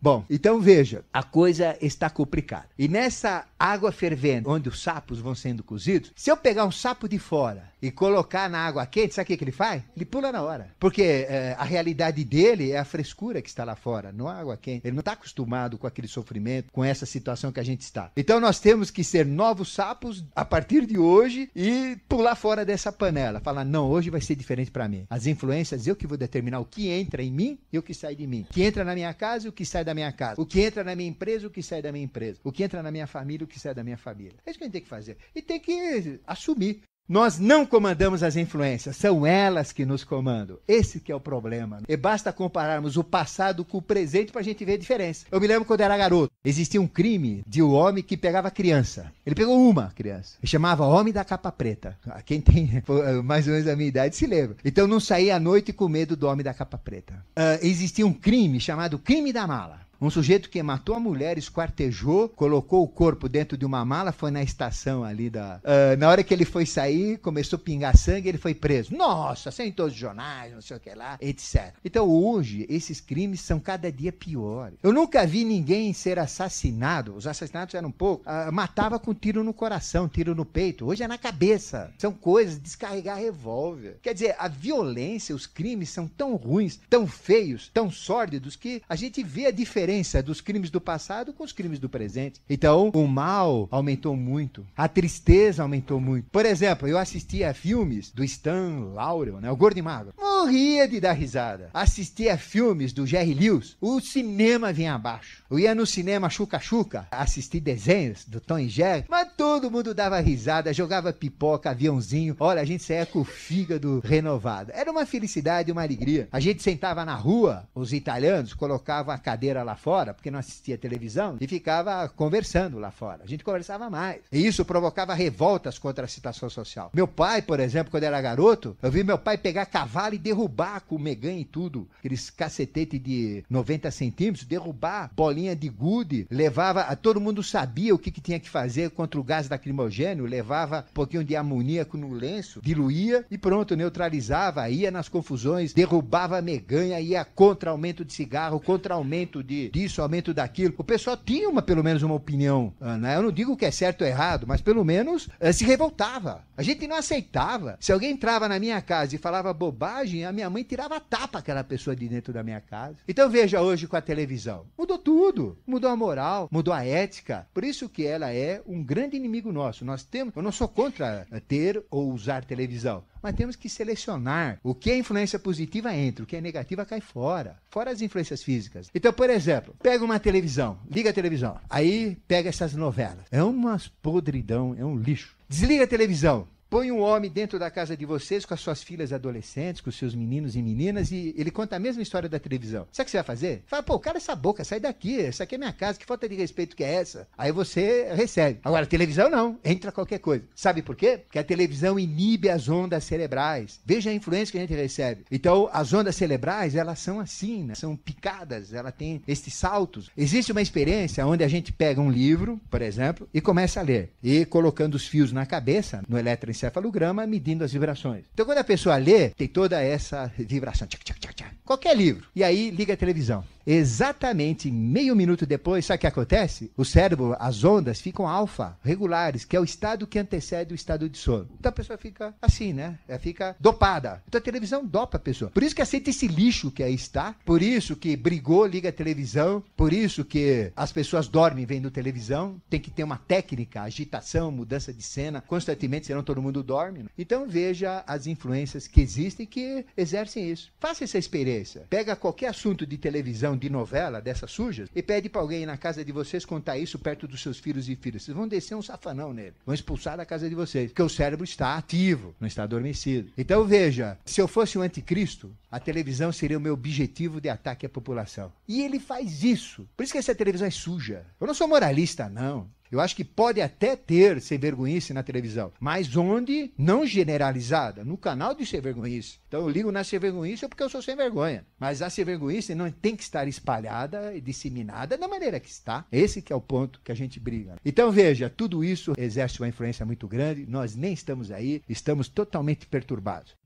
Bom, então veja, a coisa está complicada. E nessa água fervendo, onde os sapos vão sendo cozidos, se eu pegar um sapo de fora e colocar na água quente, sabe o que, que ele faz? Ele pula na hora. Porque é, a realidade dele é a frescura que está lá fora, não a água quente. Ele não está acostumado com aquele sofrimento, com essa situação que a gente está. Então nós temos que ser novos sapos a partir de hoje e pular fora dessa panela. Falar, não, hoje vai ser diferente para mim. As influências, eu que vou determinar o que entra em mim e o que sai de mim. O que entra na minha casa e o que sai da minha casa. O que entra na minha empresa e o que sai da minha empresa. O que entra na minha família e o que que sai é da minha família. É isso que a gente tem que fazer. E tem que assumir. Nós não comandamos as influências, são elas que nos comandam. Esse que é o problema. E basta compararmos o passado com o presente para a gente ver a diferença. Eu me lembro quando era garoto, existia um crime de um homem que pegava criança. Ele pegou uma criança. Ele chamava Homem da Capa Preta. Ah, quem tem mais ou menos a minha idade se lembra. Então não saía à noite com medo do Homem da Capa Preta. Uh, existia um crime chamado Crime da Mala. Um sujeito que matou a mulher, esquartejou, colocou o corpo dentro de uma mala, foi na estação ali da. Uh, na hora que ele foi sair, começou a pingar sangue, ele foi preso. Nossa, todos os jornais, não sei o que lá, etc. Então hoje, esses crimes são cada dia piores. Eu nunca vi ninguém ser assassinado, os assassinatos eram poucos, uh, matava com tiro no coração, tiro no peito. Hoje é na cabeça. São coisas, descarregar revólver. Quer dizer, a violência, os crimes são tão ruins, tão feios, tão sórdidos, que a gente vê a diferença diferença dos crimes do passado com os crimes do presente. Então, o mal aumentou muito, a tristeza aumentou muito. Por exemplo, eu assistia filmes do Stan Laurel, né, o Gordo e Magro. Morria de dar risada. Assistia filmes do Jerry Lewis, o cinema vinha abaixo. Eu ia no cinema chuca-chuca, assistir desenhos do Tom e Jerry, mas todo mundo dava risada, jogava pipoca, aviãozinho. Olha, a gente saía com o fígado renovado. Era uma felicidade, uma alegria. A gente sentava na rua, os italianos colocavam a cadeira lá lá fora, porque não assistia televisão, e ficava conversando lá fora. A gente conversava mais. E isso provocava revoltas contra a situação social. Meu pai, por exemplo, quando era garoto, eu vi meu pai pegar cavalo e derrubar com o Megan e tudo, aqueles cacetete de 90 centímetros, derrubar bolinha de gude, levava, todo mundo sabia o que, que tinha que fazer contra o gás lacrimogênio, levava um pouquinho de amoníaco no lenço, diluía e pronto, neutralizava, ia nas confusões, derrubava a meganha, ia contra aumento de cigarro, contra aumento de disso, aumento daquilo. O pessoal tinha uma, pelo menos uma opinião, ah, né? Eu não digo que é certo ou errado, mas pelo menos uh, se revoltava. A gente não aceitava. Se alguém entrava na minha casa e falava bobagem, a minha mãe tirava tapa aquela pessoa de dentro da minha casa. Então veja hoje com a televisão. Mudou tudo. Mudou a moral, mudou a ética. Por isso que ela é um grande inimigo nosso. Nós temos, eu não sou contra eh, ter ou usar televisão, mas temos que selecionar o que é influência positiva entra, o que é negativa cai fora. Fora as influências físicas. Então, por exemplo, pega uma televisão, liga a televisão, aí pega essas novelas. É uma podridão, é um lixo. Desliga a televisão. Põe um homem dentro da casa de vocês com as suas filhas adolescentes, com os seus meninos e meninas, e ele conta a mesma história da televisão. Sabe o que você vai fazer? Fala, pô, cara, essa boca, sai daqui, essa aqui é minha casa, que falta de respeito que é essa? Aí você recebe. Agora, televisão não, entra qualquer coisa. Sabe por quê? Porque a televisão inibe as ondas cerebrais. Veja a influência que a gente recebe. Então, as ondas cerebrais, elas são assim, né? são picadas, ela tem estes saltos. Existe uma experiência onde a gente pega um livro, por exemplo, e começa a ler. E colocando os fios na cabeça, no eletroencefalograma encefalograma medindo as vibrações. Então, quando a pessoa lê, tem toda essa vibração. Tchac, tchac, tchac, tchac. Qualquer livro. E aí liga a televisão. Exatamente meio minuto depois, sabe o que acontece? O cérebro, as ondas ficam alfa, regulares, que é o estado que antecede o estado de sono. Então a pessoa fica assim, né? Ela fica dopada. Então a televisão dopa a pessoa. Por isso que aceita esse lixo que aí está, por isso que brigou, liga a televisão, por isso que as pessoas dormem vendo televisão. Tem que ter uma técnica, agitação, mudança de cena, constantemente, senão todo mundo mundo dorme. Né? Então veja as influências que existem que exercem isso. Faça essa experiência. Pega qualquer assunto de televisão, de novela, dessas sujas, e pede para alguém na casa de vocês contar isso perto dos seus filhos e filhas. Vocês vão descer um safanão nele. Vão expulsar da casa de vocês. Porque o cérebro está ativo, não está adormecido. Então veja, se eu fosse um anticristo, a televisão seria o meu objetivo de ataque à população. E ele faz isso. Por isso que essa televisão é suja. Eu não sou moralista, não. Eu acho que pode até ter sem vergonhice na televisão, mas onde não generalizada, no canal de sem vergonhice. Então eu ligo na sem vergonhice porque eu sou sem vergonha. Mas a sem vergonhice não tem que estar espalhada e disseminada da maneira que está. Esse que é o ponto que a gente briga. Então veja, tudo isso exerce uma influência muito grande. Nós nem estamos aí, estamos totalmente perturbados.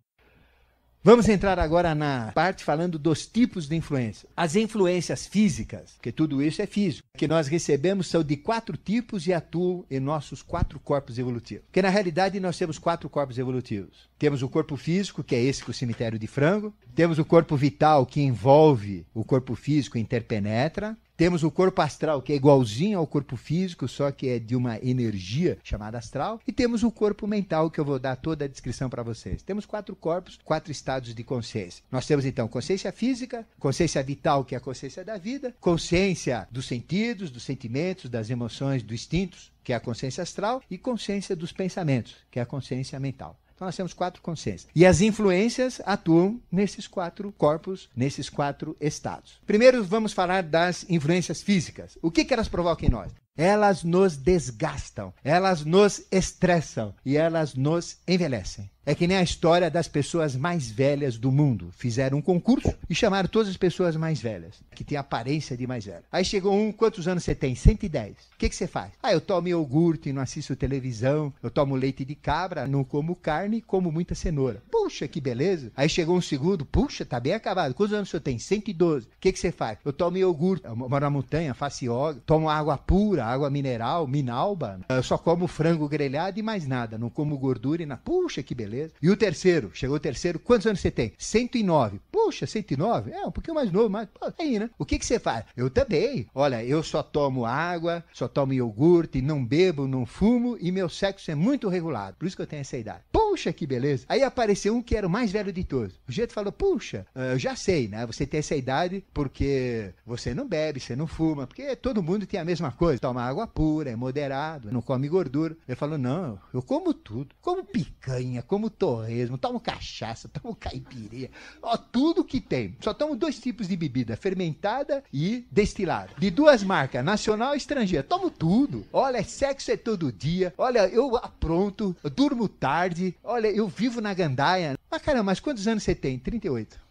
Vamos entrar agora na parte falando dos tipos de influência. As influências físicas, que tudo isso é físico, que nós recebemos são de quatro tipos e atuam em nossos quatro corpos evolutivos. Que na realidade nós temos quatro corpos evolutivos. Temos o corpo físico, que é esse que é o cemitério de frango. Temos o corpo vital, que envolve o corpo físico interpenetra. Temos o corpo astral, que é igualzinho ao corpo físico, só que é de uma energia chamada astral. E temos o corpo mental, que eu vou dar toda a descrição para vocês. Temos quatro corpos, quatro estados de consciência. Nós temos então consciência física, consciência vital, que é a consciência da vida, consciência dos sentidos, dos sentimentos, das emoções, dos instintos, que é a consciência astral, e consciência dos pensamentos, que é a consciência mental. Então nós temos quatro consciências. E as influências atuam nesses quatro corpos, nesses quatro estados. Primeiro vamos falar das influências físicas. O que, que elas provocam em nós? Elas nos desgastam, elas nos estressam e elas nos envelhecem. É que nem a história das pessoas mais velhas do mundo. Fizeram um concurso e chamaram todas as pessoas mais velhas, que têm aparência de mais velha. Aí chegou um, quantos anos você tem? 110. O que, que você faz? Ah, eu tomo iogurte, não assisto televisão, eu tomo leite de cabra, não como carne, como muita cenoura. Puxa, que beleza. Aí chegou um segundo, puxa, tá bem acabado. Quantos anos você tem? 112. O que, que você faz? Eu tomo iogurte, eu moro na montanha, faço yoga, tomo água pura, água mineral, minalba, eu só como frango grelhado e mais nada, não como gordura e na... Puxa, que beleza beleza. E o terceiro, chegou o terceiro, quantos anos você tem? 109. Puxa, 109? É, um pouquinho mais novo, mas pô, aí, né? O que, que você faz? Eu também. Olha, eu só tomo água, só tomo iogurte, não bebo, não fumo e meu sexo é muito regulado. Por isso que eu tenho essa idade. Puxa, que beleza. Aí apareceu um que era o mais velho de todos. O jeito falou, puxa, eh, eu já sei, né? Você tem essa idade porque você não bebe, você não fuma, porque todo mundo tem a mesma coisa. Toma água pura, é moderado, não come gordura. Ele falou, não, eu como tudo. Como picanha, como como torresmo, tomo cachaça, tomo caipirinha, ó, tudo que tem. Só tomo dois tipos de bebida, fermentada e destilada. De duas marcas, nacional e estrangeira. Tomo tudo. Olha, é sexo é todo dia. Olha, eu apronto, eu durmo tarde. Olha, eu vivo na gandaia. Mas ah, caramba, mas quantos anos você tem? 38.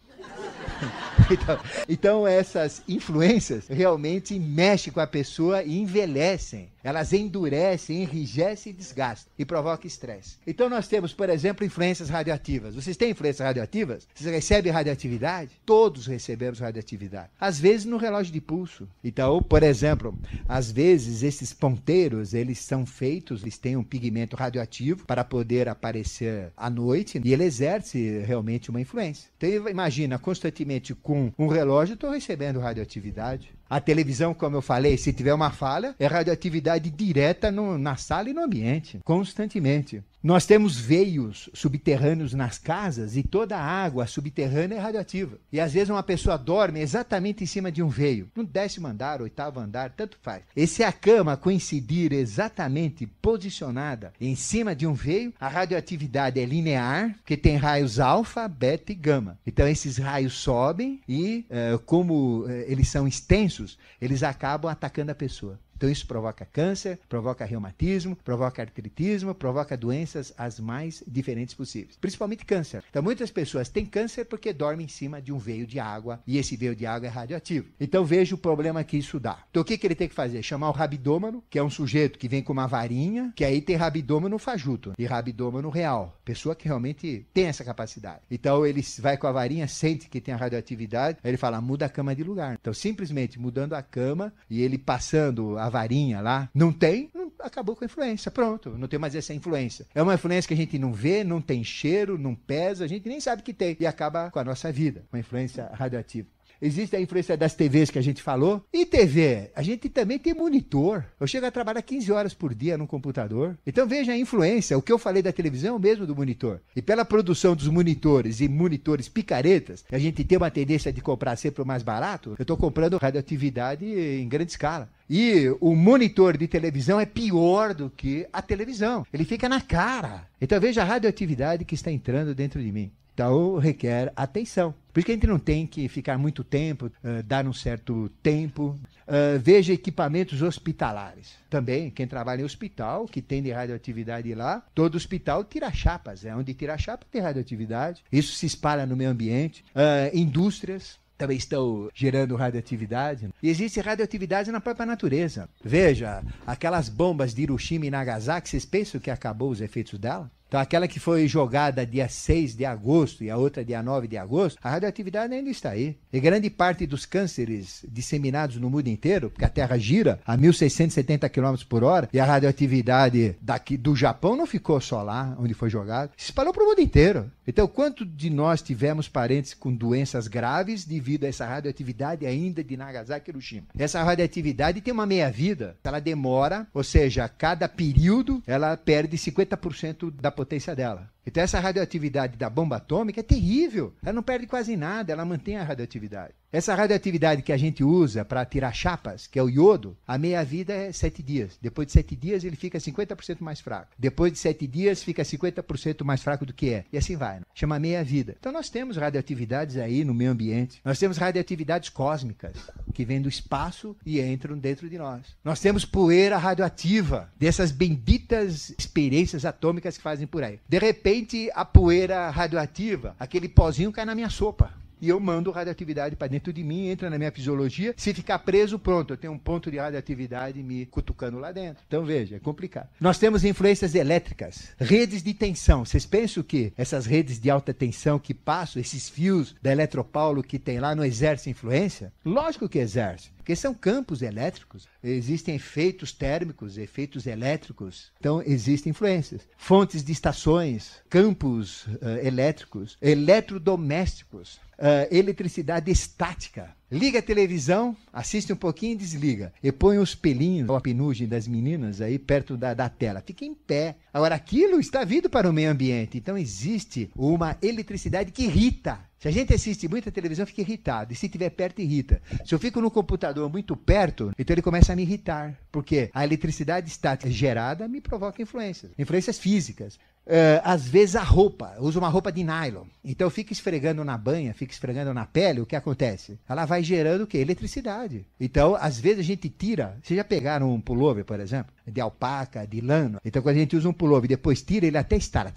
Então, então, essas influências realmente mexem com a pessoa e envelhecem. Elas endurecem, enrijecem e desgastam e provocam estresse. Então nós temos, por exemplo, influências radioativas. Vocês têm influências radioativas? Vocês recebem radioatividade? Todos recebemos radioatividade. Às vezes no relógio de pulso. Então, por exemplo, às vezes esses ponteiros, eles são feitos, eles têm um pigmento radioativo para poder aparecer à noite e ele exerce realmente uma influência. Então imagina, constantemente com um relógio, estou recebendo radioatividade. A televisão, como eu falei, se tiver uma falha, é radioatividade direta no, na sala e no ambiente, constantemente. Nós temos veios subterrâneos nas casas e toda a água subterrânea é radioativa. E às vezes uma pessoa dorme exatamente em cima de um veio, no décimo andar, oitavo andar, tanto faz. E se é a cama coincidir exatamente posicionada em cima de um veio, a radioatividade é linear, que tem raios alfa, beta e gama. Então esses raios sobem e, eh, como eh, eles são extensos, eles acabam atacando a pessoa. Então isso provoca câncer, provoca reumatismo, provoca artritismo, provoca doenças as mais diferentes possíveis, principalmente câncer. Então muitas pessoas têm câncer porque dormem em cima de um veio de água e esse veio de água é radioativo. Então veja o problema que isso dá. Então o que, que ele tem que fazer? Chamar o rabidômano, que é um sujeito que vem com uma varinha, que aí tem rabidômano fajuto e rabidômano real, pessoa que realmente tem essa capacidade. Então ele vai com a varinha, sente que tem a radioatividade, aí ele fala, muda a cama de lugar. Então simplesmente mudando a cama e ele passando a varinha lá, não tem, não, acabou com a influência. Pronto, não tem mais essa influência. É uma influência que a gente não vê, não tem cheiro, não pesa, a gente nem sabe que tem e acaba com a nossa vida, uma influência radioativa existe a influência das TVs que a gente falou. E TV, a gente também tem monitor. Eu chego a trabalhar 15 horas por dia no computador. Então veja a influência. O que eu falei da televisão é o mesmo do monitor. E pela produção dos monitores e monitores picaretas, a gente tem uma tendência de comprar sempre o mais barato. Eu estou comprando radioatividade em grande escala. E o monitor de televisão é pior do que a televisão. Ele fica na cara. Então veja a radioatividade que está entrando dentro de mim. Então requer atenção. Por isso que a gente não tem que ficar muito tempo, uh, dar um certo tempo. Uh, veja equipamentos hospitalares. Também, quem trabalha em hospital, que tem de radioatividade lá, todo hospital tira chapas. É né? onde tira chapa tem radioatividade. Isso se espalha no meio ambiente. Uh, indústrias também estão gerando radioatividade. E existe radioatividade na própria natureza. Veja, aquelas bombas de Hiroshima e Nagasaki, vocês pensam que acabou os efeitos dela? Então, aquela que foi jogada dia 6 de agosto e a outra dia 9 de agosto, a radioatividade ainda está aí. E grande parte dos cânceres disseminados no mundo inteiro, porque a Terra gira a 1.670 km por hora, e a radioatividade daqui do Japão não ficou só lá onde foi jogada, se espalhou para o mundo inteiro. Então, quanto de nós tivemos parentes com doenças graves devido a essa radioatividade ainda de Nagasaki e Hiroshima? Essa radioatividade tem uma meia-vida, ela demora, ou seja, a cada período ela perde 50% da potência dela. Então essa radioatividade da bomba atômica é terrível. Ela não perde quase nada, ela mantém a radioatividade. Essa radioatividade que a gente usa para tirar chapas, que é o iodo, a meia-vida é sete dias. Depois de sete dias ele fica 50% mais fraco. Depois de sete dias fica 50% mais fraco do que é. E assim vai. Né? Chama meia-vida. Então nós temos radioatividades aí no meio ambiente. Nós temos radioatividades cósmicas, que vêm do espaço e entram dentro de nós. Nós temos poeira radioativa, dessas benditas experiências atômicas que fazem por aí. De repente, repente, a poeira radioativa, aquele pozinho cai na minha sopa e eu mando radioatividade para dentro de mim, entra na minha fisiologia. Se ficar preso, pronto, eu tenho um ponto de radioatividade me cutucando lá dentro. Então veja, é complicado. Nós temos influências elétricas, redes de tensão. Vocês pensam que essas redes de alta tensão que passam, esses fios da Eletropaulo que tem lá, não exercem influência? Lógico que exerce porque são campos elétricos, existem efeitos térmicos, efeitos elétricos, então existem influências. Fontes de estações, campos uh, elétricos, eletrodomésticos, uh, eletricidade estática, Liga a televisão, assiste um pouquinho e desliga. E põe os pelinhos, a penugem das meninas aí perto da, da tela. Fica em pé. Agora, aquilo está vindo para o meio ambiente. Então, existe uma eletricidade que irrita. Se a gente assiste muita televisão, fica irritado. E se estiver perto, irrita. Se eu fico no computador muito perto, então ele começa a me irritar. Porque a eletricidade estática gerada me provoca influências. Influências físicas. Uh, às vezes a roupa, usa uma roupa de nylon. Então fica esfregando na banha, fica esfregando na pele, o que acontece? Ela vai gerando o quê? Eletricidade. Então, às vezes a gente tira, vocês já pegaram um pullover, por exemplo, de alpaca, de lano. Então, quando a gente usa um pullover e depois tira, ele até estala.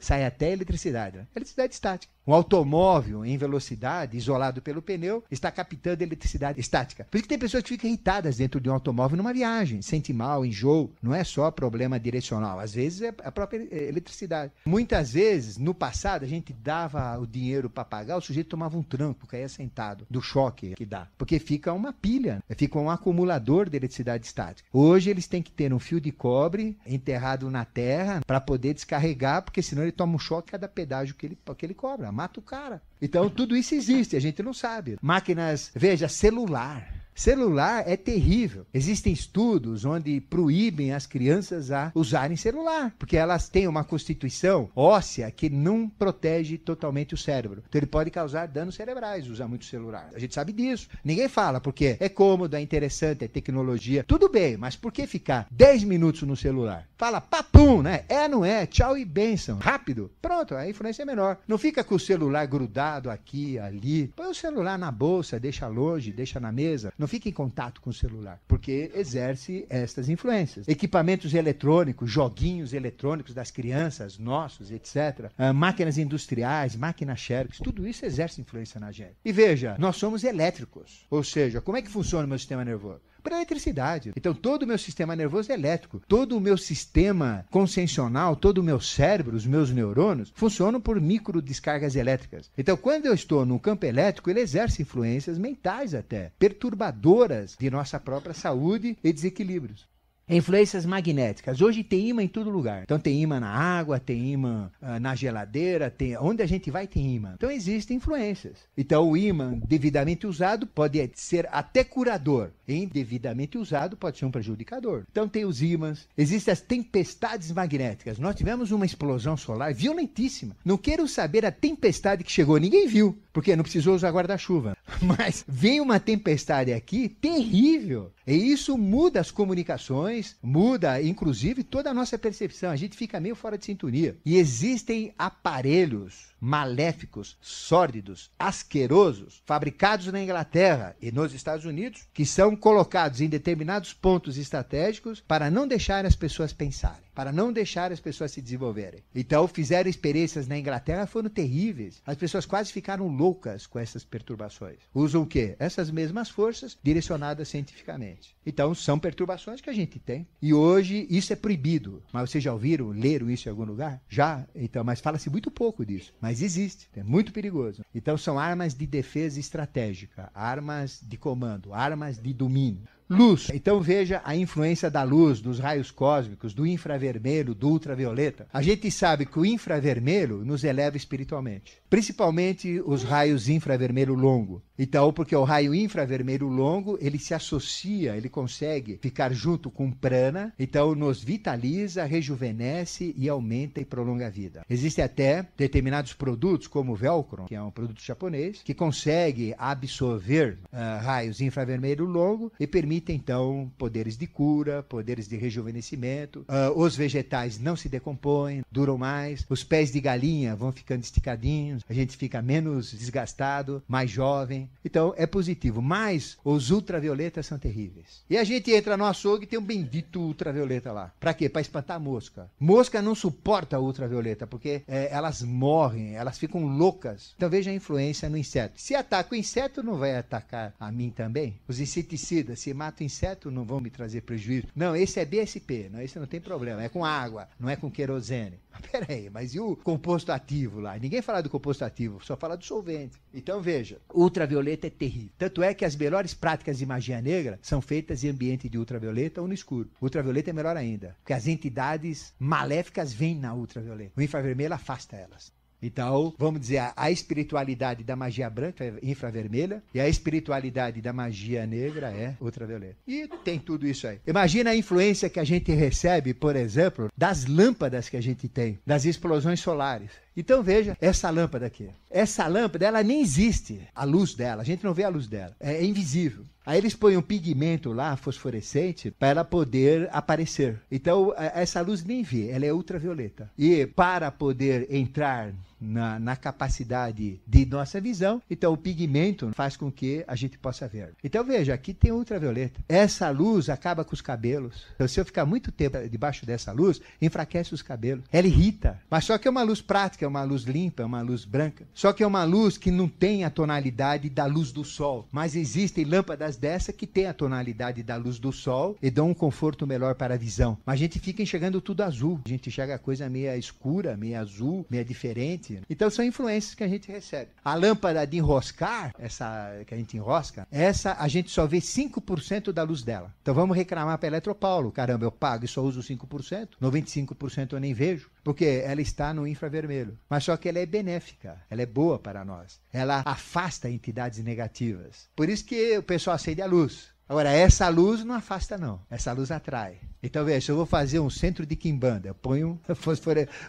Sai até eletricidade. Né? Eletricidade estática. Um automóvel em velocidade, isolado pelo pneu, está captando eletricidade estática. Por isso que tem pessoas que ficam irritadas dentro de um automóvel numa viagem, sente mal, enjoo. Não é só problema direcional, às vezes é a própria eletricidade. Muitas vezes, no passado, a gente dava o dinheiro para pagar, o sujeito tomava um tranco, caía sentado, do choque que dá. Porque fica uma pilha, né? fica um acumulador de eletricidade estática. Hoje eles têm que ter um fio de cobre enterrado na terra para poder descarregar, porque senão ele toma um choque a cada pedágio que ele, que ele cobra mata o cara. Então tudo isso existe, a gente não sabe. Máquinas, veja, celular. Celular é terrível. Existem estudos onde proíbem as crianças a usarem celular, porque elas têm uma constituição óssea que não protege totalmente o cérebro. Então ele pode causar danos cerebrais usar muito celular. A gente sabe disso. Ninguém fala porque é cômodo, é interessante, é tecnologia. Tudo bem, mas por que ficar 10 minutos no celular? Fala papum, né? É, não é? Tchau e benção. Rápido. Pronto, a influência é menor. Não fica com o celular grudado aqui, ali. Põe o celular na bolsa, deixa longe, deixa na mesa. Não não fica em contato com o celular, porque exerce estas influências. Equipamentos eletrônicos, joguinhos eletrônicos das crianças, nossos, etc. Ah, máquinas industriais, máquinas Xerox, tudo isso exerce influência na gente. E veja, nós somos elétricos. Ou seja, como é que funciona o meu sistema nervoso? para a eletricidade. Então todo o meu sistema nervoso é elétrico, todo o meu sistema consciencional, todo o meu cérebro, os meus neurônios funcionam por micro descargas elétricas. Então quando eu estou no campo elétrico, ele exerce influências mentais até perturbadoras de nossa própria saúde e desequilíbrios influências magnéticas. Hoje tem imã em todo lugar. Então tem imã na água, tem imã ah, na geladeira, tem onde a gente vai tem imã. Então existem influências. Então o imã devidamente usado pode ser até curador. E indevidamente usado pode ser um prejudicador. Então tem os ímãs, existem as tempestades magnéticas. Nós tivemos uma explosão solar violentíssima. Não quero saber a tempestade que chegou, ninguém viu, porque não precisou usar guarda-chuva. Mas veio uma tempestade aqui terrível. E isso muda as comunicações situações muda, inclusive, toda a nossa percepção. A gente fica meio fora de sintonia. E existem aparelhos maléficos, sórdidos, asquerosos, fabricados na Inglaterra e nos Estados Unidos, que são colocados em determinados pontos estratégicos para não deixar as pessoas pensarem, para não deixar as pessoas se desenvolverem. Então, fizeram experiências na Inglaterra, foram terríveis. As pessoas quase ficaram loucas com essas perturbações. Usam o quê? Essas mesmas forças direcionadas cientificamente. Então, são perturbações que a gente tem. E hoje isso é proibido. Mas vocês já ouviram, leram isso em algum lugar? Já? Então, mas fala-se muito pouco disso. Mas mas existe, é muito perigoso. Então são armas de defesa estratégica, armas de comando, armas de domínio luz. Então veja a influência da luz, dos raios cósmicos, do infravermelho, do ultravioleta. A gente sabe que o infravermelho nos eleva espiritualmente, principalmente os raios infravermelho longo. Então, porque o raio infravermelho longo, ele se associa, ele consegue ficar junto com prana, então nos vitaliza, rejuvenesce e aumenta e prolonga a vida. Existem até determinados produtos, como o Velcro, que é um produto japonês, que consegue absorver uh, raios infravermelho longo e permite então, poderes de cura, poderes de rejuvenescimento. Uh, os vegetais não se decompõem, duram mais. Os pés de galinha vão ficando esticadinhos, a gente fica menos desgastado, mais jovem. Então, é positivo. Mas os ultravioletas são terríveis. E a gente entra no açougue e tem um bendito ultravioleta lá. Pra quê? Pra espantar a mosca. Mosca não suporta a ultravioleta, porque é, elas morrem, elas ficam loucas. Então, veja a influência no inseto. Se ataca o inseto, não vai atacar a mim também? Os inseticidas, se matam mato inseto não vão me trazer prejuízo. Não, esse é BSP, não, esse não tem problema, é com água, não é com querosene. Mas peraí, mas e o composto ativo lá? Ninguém fala do composto ativo, só fala do solvente. Então veja, ultravioleta é terrível. Tanto é que as melhores práticas de magia negra são feitas em ambiente de ultravioleta ou no escuro. Ultravioleta é melhor ainda, porque as entidades maléficas vêm na ultravioleta. O infravermelho afasta elas. Então, vamos dizer, a, a espiritualidade da magia branca é infravermelha e a espiritualidade da magia negra é ultravioleta. E tem tudo isso aí. Imagina a influência que a gente recebe, por exemplo, das lâmpadas que a gente tem, das explosões solares. Então veja essa lâmpada aqui. Essa lâmpada, ela nem existe, a luz dela. A gente não vê a luz dela. É invisível. Aí eles põem um pigmento lá, fosforescente, para ela poder aparecer. Então, é, essa luz nem vê, ela é ultravioleta. E para poder entrar na, na, capacidade de nossa visão, então o pigmento faz com que a gente possa ver. Então veja, aqui tem ultravioleta. Essa luz acaba com os cabelos. Então, se eu ficar muito tempo debaixo dessa luz, enfraquece os cabelos. Ela irrita. Mas só que é uma luz prática, é uma luz limpa, é uma luz branca. Só que é uma luz que não tem a tonalidade da luz do sol. Mas existem lâmpadas dessa que tem a tonalidade da luz do sol e dão um conforto melhor para a visão. Mas a gente fica enxergando tudo azul. A gente enxerga coisa meia escura, meia azul, meia diferente. Então são influências que a gente recebe. A lâmpada de enroscar, essa que a gente enrosca, essa a gente só vê 5% da luz dela. Então vamos reclamar para a Eletropaulo. Caramba, eu pago e só uso 5%, 95% eu nem vejo porque ela está no infravermelho. Mas só que ela é benéfica, ela é boa para nós. Ela afasta entidades negativas. Por isso que o pessoal acende a luz. Agora, essa luz não afasta, não. Essa luz atrai. Então, veja, se eu vou fazer um centro de quimbanda, eu ponho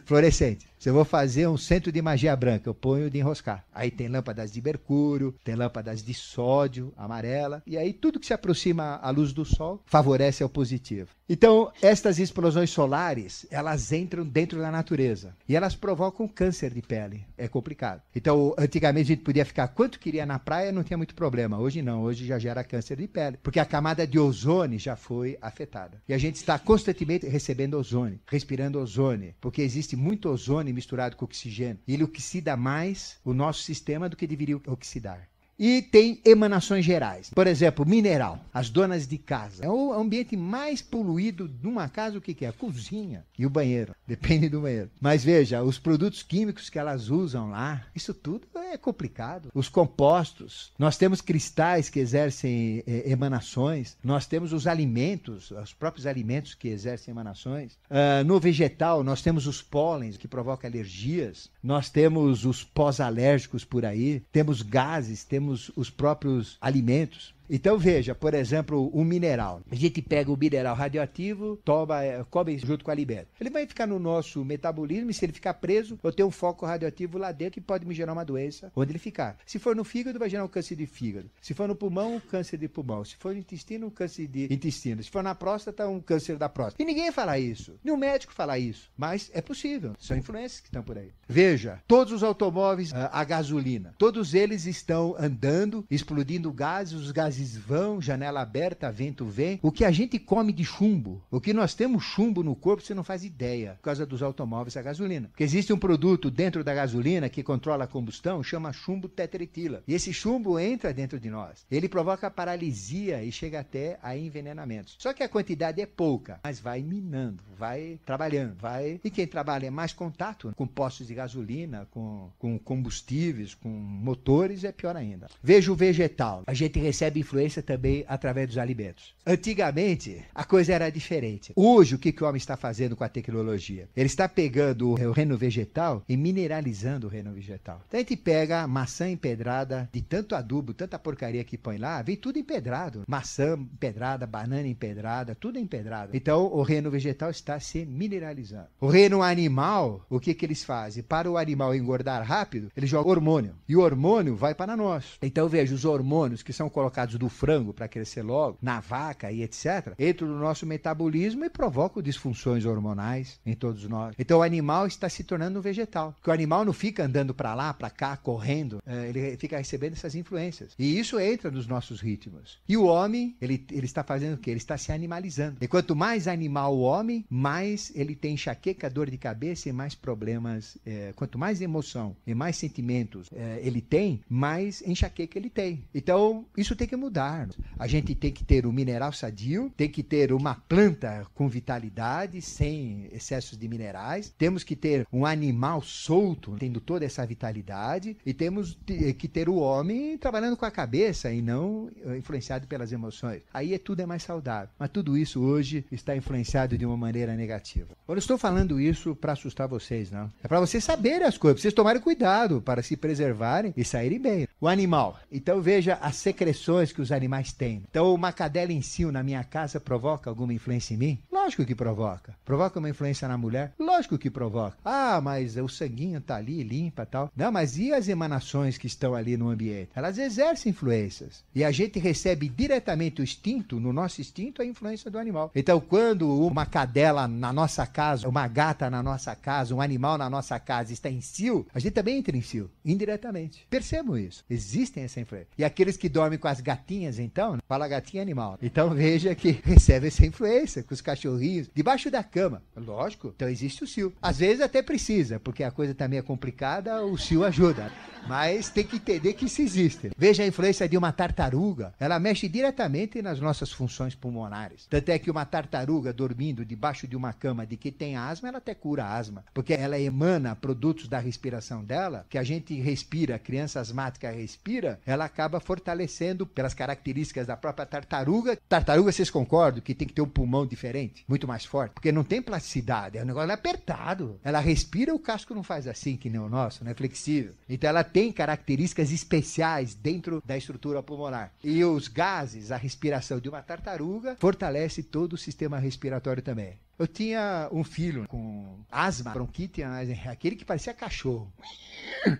fluorescente. Se eu vou fazer um centro de magia branca, eu ponho de enroscar. Aí tem lâmpadas de mercúrio, tem lâmpadas de sódio amarela, e aí tudo que se aproxima à luz do sol favorece ao positivo. Então, estas explosões solares, elas entram dentro da natureza e elas provocam câncer de pele. É complicado. Então, antigamente a gente podia ficar quanto queria na praia, não tinha muito problema. Hoje não, hoje já gera câncer de pele, porque a camada de ozônio já foi afetada. E a gente está constantemente recebendo ozônio, respirando ozônio, porque existe muito ozônio misturado com oxigênio. E ele oxida mais o nosso sistema do que deveria oxidar e tem emanações gerais. Por exemplo, mineral, as donas de casa. É o ambiente mais poluído de uma casa, o que, que é? A cozinha e o banheiro. Depende do banheiro. Mas veja, os produtos químicos que elas usam lá, isso tudo é complicado. Os compostos, nós temos cristais que exercem eh, emanações, nós temos os alimentos, os próprios alimentos que exercem emanações. Uh, no vegetal, nós temos os pólens que provocam alergias, nós temos os pós-alérgicos por aí, temos gases, temos consumimos os próprios alimentos. Então veja, por exemplo, o mineral. A gente pega o mineral radioativo, toma, é, come junto com a libera. Ele vai ficar no nosso metabolismo e se ele ficar preso, eu tenho um foco radioativo lá dentro que pode me gerar uma doença onde ele ficar. Se for no fígado, vai gerar um câncer de fígado. Se for no pulmão, um câncer de pulmão. Se for no intestino, um câncer de intestino. Se for na próstata, um câncer da próstata. E ninguém fala isso. Nenhum médico fala isso. Mas é possível. São influências que estão por aí. Veja, todos os automóveis ah, a gasolina, todos eles estão andando, explodindo gases, os gases gases vão, janela aberta, vento vem. O que a gente come de chumbo, o que nós temos chumbo no corpo, você não faz ideia, por causa dos automóveis a gasolina. Porque existe um produto dentro da gasolina que controla a combustão, chama chumbo tetretila. E esse chumbo entra dentro de nós. Ele provoca paralisia e chega até a envenenamentos. Só que a quantidade é pouca, mas vai minando, vai trabalhando, vai. E quem trabalha é mais contato com postos de gasolina, com, com combustíveis, com motores, é pior ainda. Veja o vegetal. A gente recebe influência também através dos alimentos. Antigamente, a coisa era diferente. Hoje, o que, que o homem está fazendo com a tecnologia? Ele está pegando o reino vegetal e mineralizando o reino vegetal. Então a gente pega maçã empedrada de tanto adubo, tanta porcaria que põe lá, vem tudo empedrado. Maçã empedrada, banana empedrada, tudo empedrado. Então o reino vegetal está se mineralizando. O reino animal, o que, que eles fazem? Para o animal engordar rápido, ele joga hormônio. E o hormônio vai para nós. Então veja, os hormônios que são colocados do frango para crescer logo, na vaca e etc., entra no nosso metabolismo e provoca disfunções hormonais em todos nós. Então o animal está se tornando um vegetal. Porque o animal não fica andando para lá, para cá, correndo, é, ele fica recebendo essas influências. E isso entra nos nossos ritmos. E o homem, ele, ele está fazendo o quê? Ele está se animalizando. E quanto mais animal o homem, mais ele tem enxaqueca, dor de cabeça e mais problemas. É, quanto mais emoção e mais sentimentos é, ele tem, mais enxaqueca ele tem. Então, isso tem que mudar. A gente tem que ter o um mineral sadio, tem que ter uma planta com vitalidade, sem excessos de minerais, temos que ter um animal solto, tendo toda essa vitalidade, e temos eh, que ter o homem trabalhando com a cabeça e não eh, influenciado pelas emoções. Aí é, tudo é mais saudável. Mas tudo isso hoje está influenciado de uma maneira negativa. Eu não estou falando isso para assustar vocês, não. É para vocês saberem as coisas, vocês tomarem cuidado para se preservarem e saírem bem. O animal. Então veja as secreções influências que os animais têm. Então, uma cadela em si, na minha casa, provoca alguma influência em mim? Lógico que provoca. Provoca uma influência na mulher? Lógico que provoca. Ah, mas o sanguinho está ali, limpa tal. Não, mas e as emanações que estão ali no ambiente? Elas exercem influências. E a gente recebe diretamente o instinto, no nosso instinto, a influência do animal. Então, quando uma cadela na nossa casa, uma gata na nossa casa, um animal na nossa casa está em cio, a gente também entra em cio, indiretamente. Percebam isso. Existem essa influência. E aqueles que dormem com as gatinhas gatinhas, então, fala gatinha animal. Então veja que recebe essa influência com os cachorrinhos debaixo da cama. Lógico, então existe o sil. Às vezes até precisa, porque a coisa também tá é complicada, o sil ajuda. Mas tem que entender que isso existe. Veja a influência de uma tartaruga. Ela mexe diretamente nas nossas funções pulmonares. Tanto é que uma tartaruga dormindo debaixo de uma cama de que tem asma, ela até cura asma. Porque ela emana produtos da respiração dela, que a gente respira, a criança asmática respira, ela acaba fortalecendo pela nas características da própria tartaruga. Tartaruga, vocês concordam que tem que ter um pulmão diferente, muito mais forte, porque não tem plasticidade, é um negócio é apertado. Ela respira, o casco não faz assim, que nem o nosso, não é flexível. Então ela tem características especiais dentro da estrutura pulmonar. E os gases, a respiração de uma tartaruga, fortalece todo o sistema respiratório também. Eu tinha um filho com asma, bronquite, né, aquele que parecia cachorro.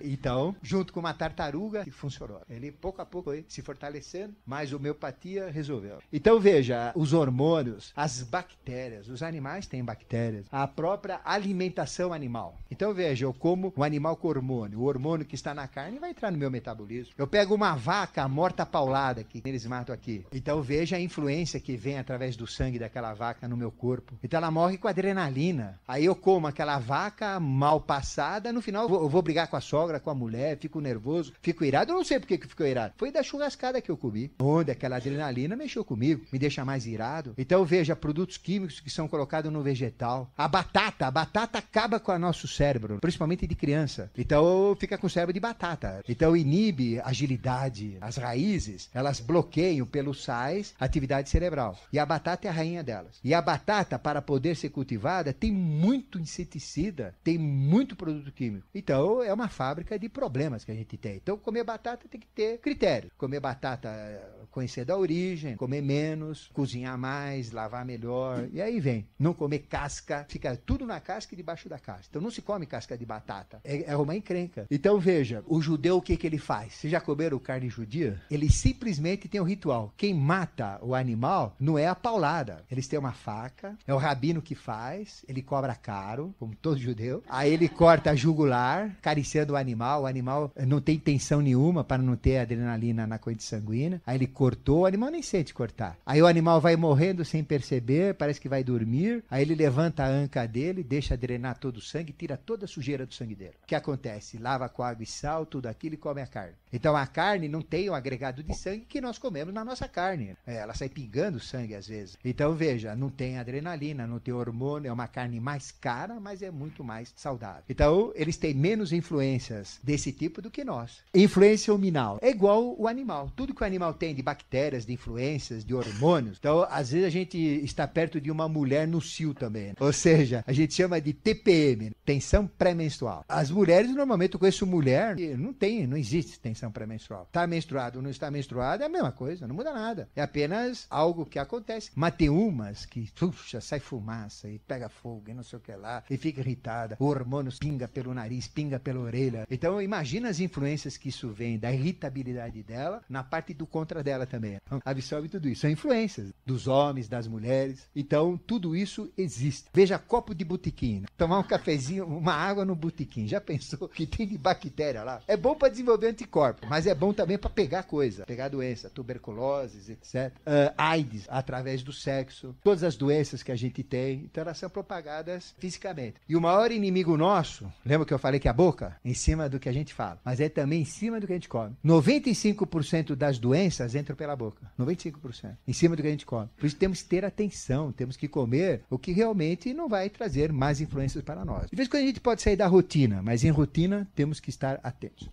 Então, junto com uma tartaruga, que funcionou. Ele pouco a pouco foi se fortalecendo, mas homeopatia resolveu. Então, veja, os hormônios, as bactérias, os animais têm bactérias, a própria alimentação animal. Então, veja, eu como um animal com hormônio, o hormônio que está na carne vai entrar no meu metabolismo. Eu pego uma vaca morta paulada, que eles matam aqui. Então, veja a influência que vem através do sangue daquela vaca no meu corpo. Então, ela ela morre com adrenalina. Aí eu como aquela vaca mal passada, no final eu vou, eu vou brigar com a sogra, com a mulher, fico nervoso, fico irado. Eu não sei por que fico irado. Foi da churrascada que eu comi, onde aquela adrenalina mexeu comigo, me deixa mais irado. Então veja produtos químicos que são colocados no vegetal. A batata, a batata acaba com o nosso cérebro, principalmente de criança. Então fica com o cérebro de batata. Então inibe agilidade, as raízes, elas bloqueiam pelos sais atividade cerebral. E a batata é a rainha delas. E a batata para poder poder ser cultivada, tem muito inseticida, tem muito produto químico. Então, é uma fábrica de problemas que a gente tem. Então, comer batata tem que ter critério. Comer batata, eh, conhecer da origem, comer menos, cozinhar mais, lavar melhor, e aí vem. Não comer casca, fica tudo na casca e debaixo da casca. Então, não se come casca de batata. É, é uma encrenca. Então, veja, o judeu, o que, que ele faz? Vocês já comeram carne judia? Ele simplesmente tem um ritual. Quem mata o animal não é a paulada. Eles têm uma faca, é o rabino combina o que faz, ele cobra caro, como todo judeu. Aí ele corta a jugular, cariciando o animal. O animal não tem tensão nenhuma para não ter adrenalina na corrente sanguínea. Aí ele cortou, o animal nem sente cortar. Aí o animal vai morrendo sem perceber, parece que vai dormir. Aí ele levanta a anca dele, deixa drenar todo o sangue, tira toda a sujeira do sangue dele. O que acontece? Lava com água e sal, tudo aquilo e come a carne. Então a carne não tem o um agregado de sangue que nós comemos na nossa carne. É, ela sai pingando sangue às vezes. Então veja, não tem adrenalina, não tem hormônio, é uma carne mais cara, mas é muito mais saudável. Então, eles têm menos influências desse tipo do que nós. Influência ruminal é igual o animal. Tudo que o animal tem de bactérias, de influências, de hormônios. Então, às vezes a gente está perto de uma mulher no cio também. Ou seja, a gente chama de TPM, tensão pré-menstrual. As mulheres, normalmente, eu conheço mulher não tem, não existe tensão pré-menstrual. Está menstruado ou não está menstruado é a mesma coisa, não muda nada. É apenas algo que acontece. Mas tem umas que, puxa, sai fumando fumaça, e pega fogo, e não sei o que lá, e fica irritada, o hormônio pinga pelo nariz, pinga pela orelha. Então imagina as influências que isso vem da irritabilidade dela na parte do contra dela também. Então, absorve tudo isso. São influências dos homens, das mulheres. Então tudo isso existe. Veja copo de botequim, né? tomar um cafezinho, uma água no botequim. Já pensou que tem de bactéria lá? É bom para desenvolver anticorpo, mas é bom também para pegar coisa, pegar doença, tuberculose, etc. Uh, ah, AIDS através do sexo, todas as doenças que a gente tem. Então elas são propagadas fisicamente. E o maior inimigo nosso, lembra que eu falei que é a boca? Em cima do que a gente fala, mas é também em cima do que a gente come. 95% das doenças entram pela boca. 95%. Em cima do que a gente come. Por isso temos que ter atenção, temos que comer o que realmente não vai trazer mais influências para nós. De vez em quando a gente pode sair da rotina, mas em rotina temos que estar atentos.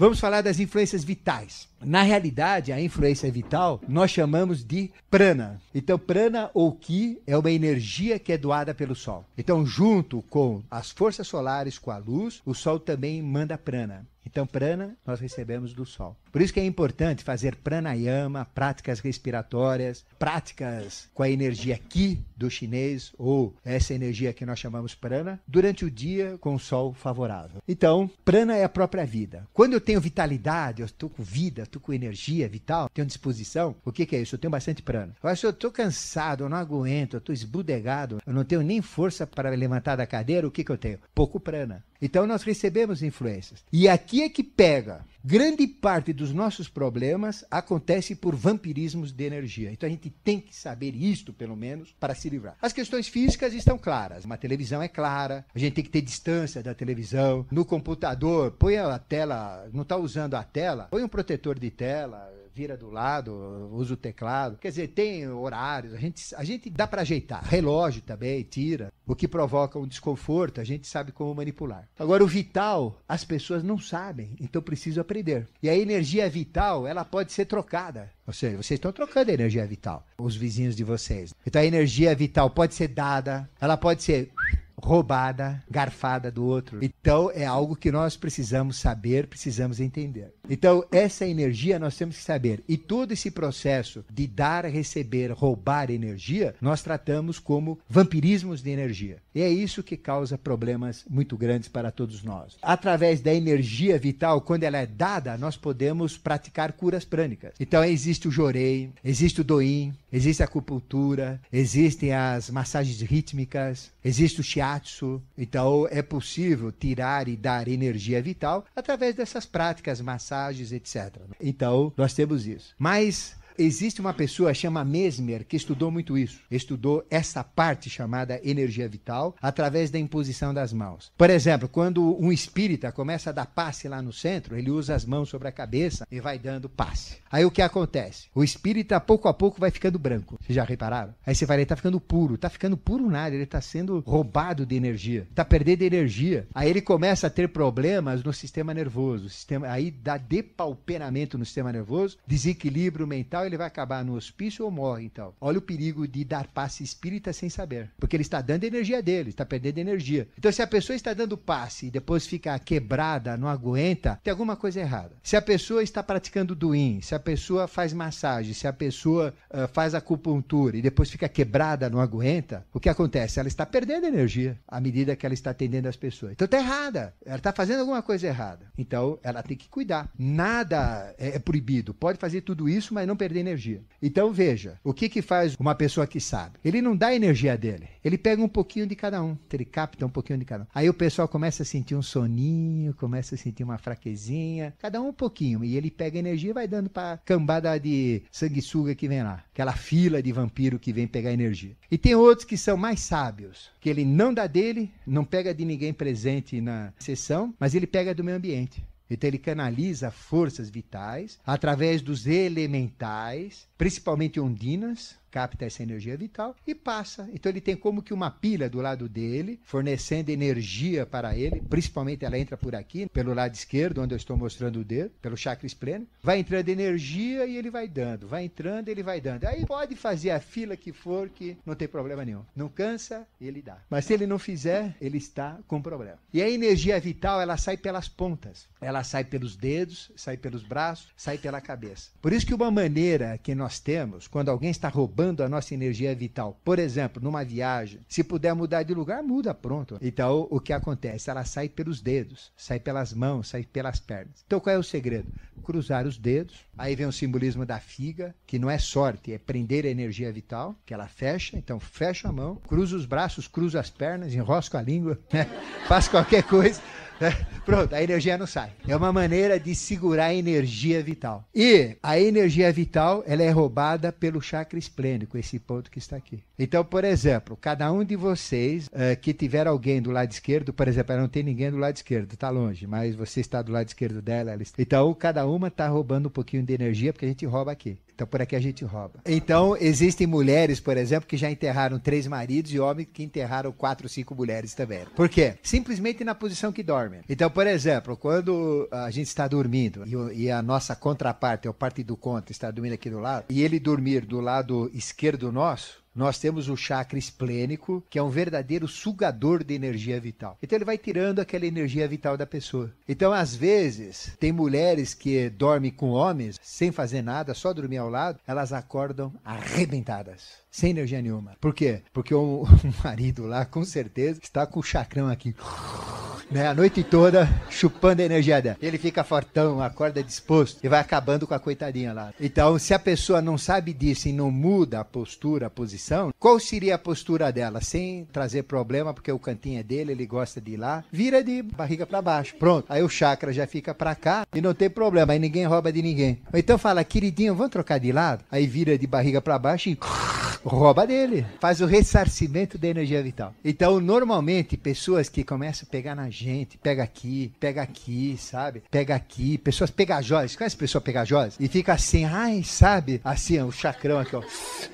Vamos falar das influências vitais. Na realidade, a influência vital nós chamamos de prana. Então, prana ou ki é uma energia que é doada pelo sol. Então, junto com as forças solares, com a luz, o sol também manda prana. Então, prana nós recebemos do sol. Por isso que é importante fazer pranayama, práticas respiratórias, práticas com a energia ki do chinês, ou essa energia que nós chamamos prana, durante o dia com o sol favorável. Então, prana é a própria vida. Quando eu tenho vitalidade, eu estou com vida, estou com energia vital, tenho disposição, o que, que é isso? Eu tenho bastante prana. Agora, se eu estou cansado, eu não aguento, eu estou esbudegado, eu não tenho nem força para levantar da cadeira, o que, que eu tenho? Pouco prana. Então, nós recebemos influências. E aqui aqui é que pega. Grande parte dos nossos problemas acontece por vampirismos de energia. Então a gente tem que saber isto, pelo menos, para se livrar. As questões físicas estão claras. Uma televisão é clara, a gente tem que ter distância da televisão. No computador, põe a tela, não está usando a tela, põe um protetor de tela vira do lado, usa o teclado. Quer dizer, tem horários, a gente, a gente dá para ajeitar. Relógio também, tira, o que provoca um desconforto, a gente sabe como manipular. Agora, o vital, as pessoas não sabem, então preciso aprender. E a energia vital, ela pode ser trocada. Ou seja, vocês estão trocando a energia vital, os vizinhos de vocês. Então, a energia vital pode ser dada, ela pode ser roubada, garfada do outro. Então é algo que nós precisamos saber, precisamos entender. Então, essa energia nós temos que saber. E todo esse processo de dar, receber, roubar energia, nós tratamos como vampirismos de energia. E é isso que causa problemas muito grandes para todos nós. Através da energia vital, quando ela é dada, nós podemos praticar curas prânicas. Então, existe o jorei, existe o doim, existe a acupuntura, existem as massagens rítmicas, existe o shiatsu. Então, é possível tirar e dar energia vital através dessas práticas, massagens etc. Então, nós temos isso. Mas existe uma pessoa chama Mesmer que estudou muito isso. Estudou essa parte chamada energia vital através da imposição das mãos. Por exemplo, quando um espírita começa a dar passe lá no centro, ele usa as mãos sobre a cabeça e vai dando passe. Aí o que acontece? O espírita pouco a pouco vai ficando branco. Vocês já repararam? Aí você vai, ele tá ficando puro, tá ficando puro nada, ele tá sendo roubado de energia, tá perdendo energia. Aí ele começa a ter problemas no sistema nervoso, sistema, aí dá depauperamento no sistema nervoso, desequilíbrio mental ele vai acabar no hospício ou morre, então. Olha o perigo de dar passe espírita sem saber. Porque ele está dando energia dele, está perdendo energia. Então, se a pessoa está dando passe e depois fica quebrada, não aguenta, tem alguma coisa errada. Se a pessoa está praticando doim, se a pessoa faz massagem, se a pessoa uh, faz acupuntura e depois fica quebrada, não aguenta, o que acontece? Ela está perdendo energia à medida que ela está atendendo as pessoas. Então, está errada. Ela está fazendo alguma coisa errada. Então, ela tem que cuidar. Nada é, é proibido. Pode fazer tudo isso, mas não perder de energia. Então veja, o que, que faz uma pessoa que sabe? Ele não dá a energia dele, ele pega um pouquinho de cada um, ele capta um pouquinho de cada um. Aí o pessoal começa a sentir um soninho, começa a sentir uma fraquezinha, cada um um pouquinho, e ele pega energia e vai dando para cambada de sanguessuga que vem lá, aquela fila de vampiro que vem pegar energia. E tem outros que são mais sábios, que ele não dá dele, não pega de ninguém presente na sessão, mas ele pega do meio ambiente. Então ele canaliza forças vitais através dos elementais, principalmente ondinas, capta essa energia vital e passa. Então ele tem como que uma pilha do lado dele, fornecendo energia para ele, principalmente ela entra por aqui, pelo lado esquerdo, onde eu estou mostrando o dedo, pelo chakra espleno. Vai entrando energia e ele vai dando, vai entrando ele vai dando. Aí pode fazer a fila que for, que não tem problema nenhum. Não cansa, ele dá. Mas se ele não fizer, ele está com problema. E a energia vital, ela sai pelas pontas. Ela sai pelos dedos, sai pelos braços, sai pela cabeça. Por isso que uma maneira que nós temos, quando alguém está roubando, roubando a nossa energia vital. Por exemplo, numa viagem, se puder mudar de lugar, muda, pronto. Então, o que acontece? Ela sai pelos dedos, sai pelas mãos, sai pelas pernas. Então, qual é o segredo? Cruzar os dedos. Aí vem o simbolismo da figa, que não é sorte, é prender a energia vital, que ela fecha. Então, fecha a mão, cruza os braços, cruza as pernas, enrosca a língua, né? faz qualquer coisa. É, pronto, a energia não sai. É uma maneira de segurar a energia vital. E a energia vital, ela é roubada pelo chakra esplênico, esse ponto que está aqui. Então, por exemplo, cada um de vocês uh, que tiver alguém do lado esquerdo, por exemplo, ela não tem ninguém do lado esquerdo, está longe, mas você está do lado esquerdo dela. Está... Então, cada uma está roubando um pouquinho de energia, porque a gente rouba aqui. Então por aqui a gente rouba. Então existem mulheres, por exemplo, que já enterraram três maridos e homens que enterraram quatro, cinco mulheres também. Por quê? Simplesmente na posição que dormem. Então, por exemplo, quando ah, a gente está dormindo e, e a nossa contraparte, ou parte do contra, está dormindo aqui do lado, e ele dormir do lado esquerdo nosso, nós temos o chakra esplênico, que é um verdadeiro sugador de energia vital. Então ele vai tirando aquela energia vital da pessoa. Então, às vezes, tem mulheres que dormem com homens sem fazer nada, só dormir ao lado, elas acordam arrebentadas sem energia nenhuma. Por quê? Porque o, o marido lá, com certeza, está com o chacrão aqui né? A noite toda chupando a energia dela. Ele fica fortão, acorda disposto e vai acabando com a coitadinha lá. Então, se a pessoa não sabe disso e não muda a postura, a posição, qual seria a postura dela? Sem trazer problema, porque o cantinho é dele, ele gosta de ir lá, vira de barriga para baixo. Pronto. Aí o chakra já fica para cá e não tem problema, aí ninguém rouba de ninguém. então fala, queridinho, vamos trocar de lado? Aí vira de barriga para baixo e rouba dele, faz o ressarcimento da energia vital. Então, normalmente, pessoas que começam a pegar na gente, pega aqui, pega aqui, sabe? Pega aqui, pessoas pegajosas, conhece pessoa pegajosa? E fica assim, ai, sabe? Assim, o chacrão aqui, ó,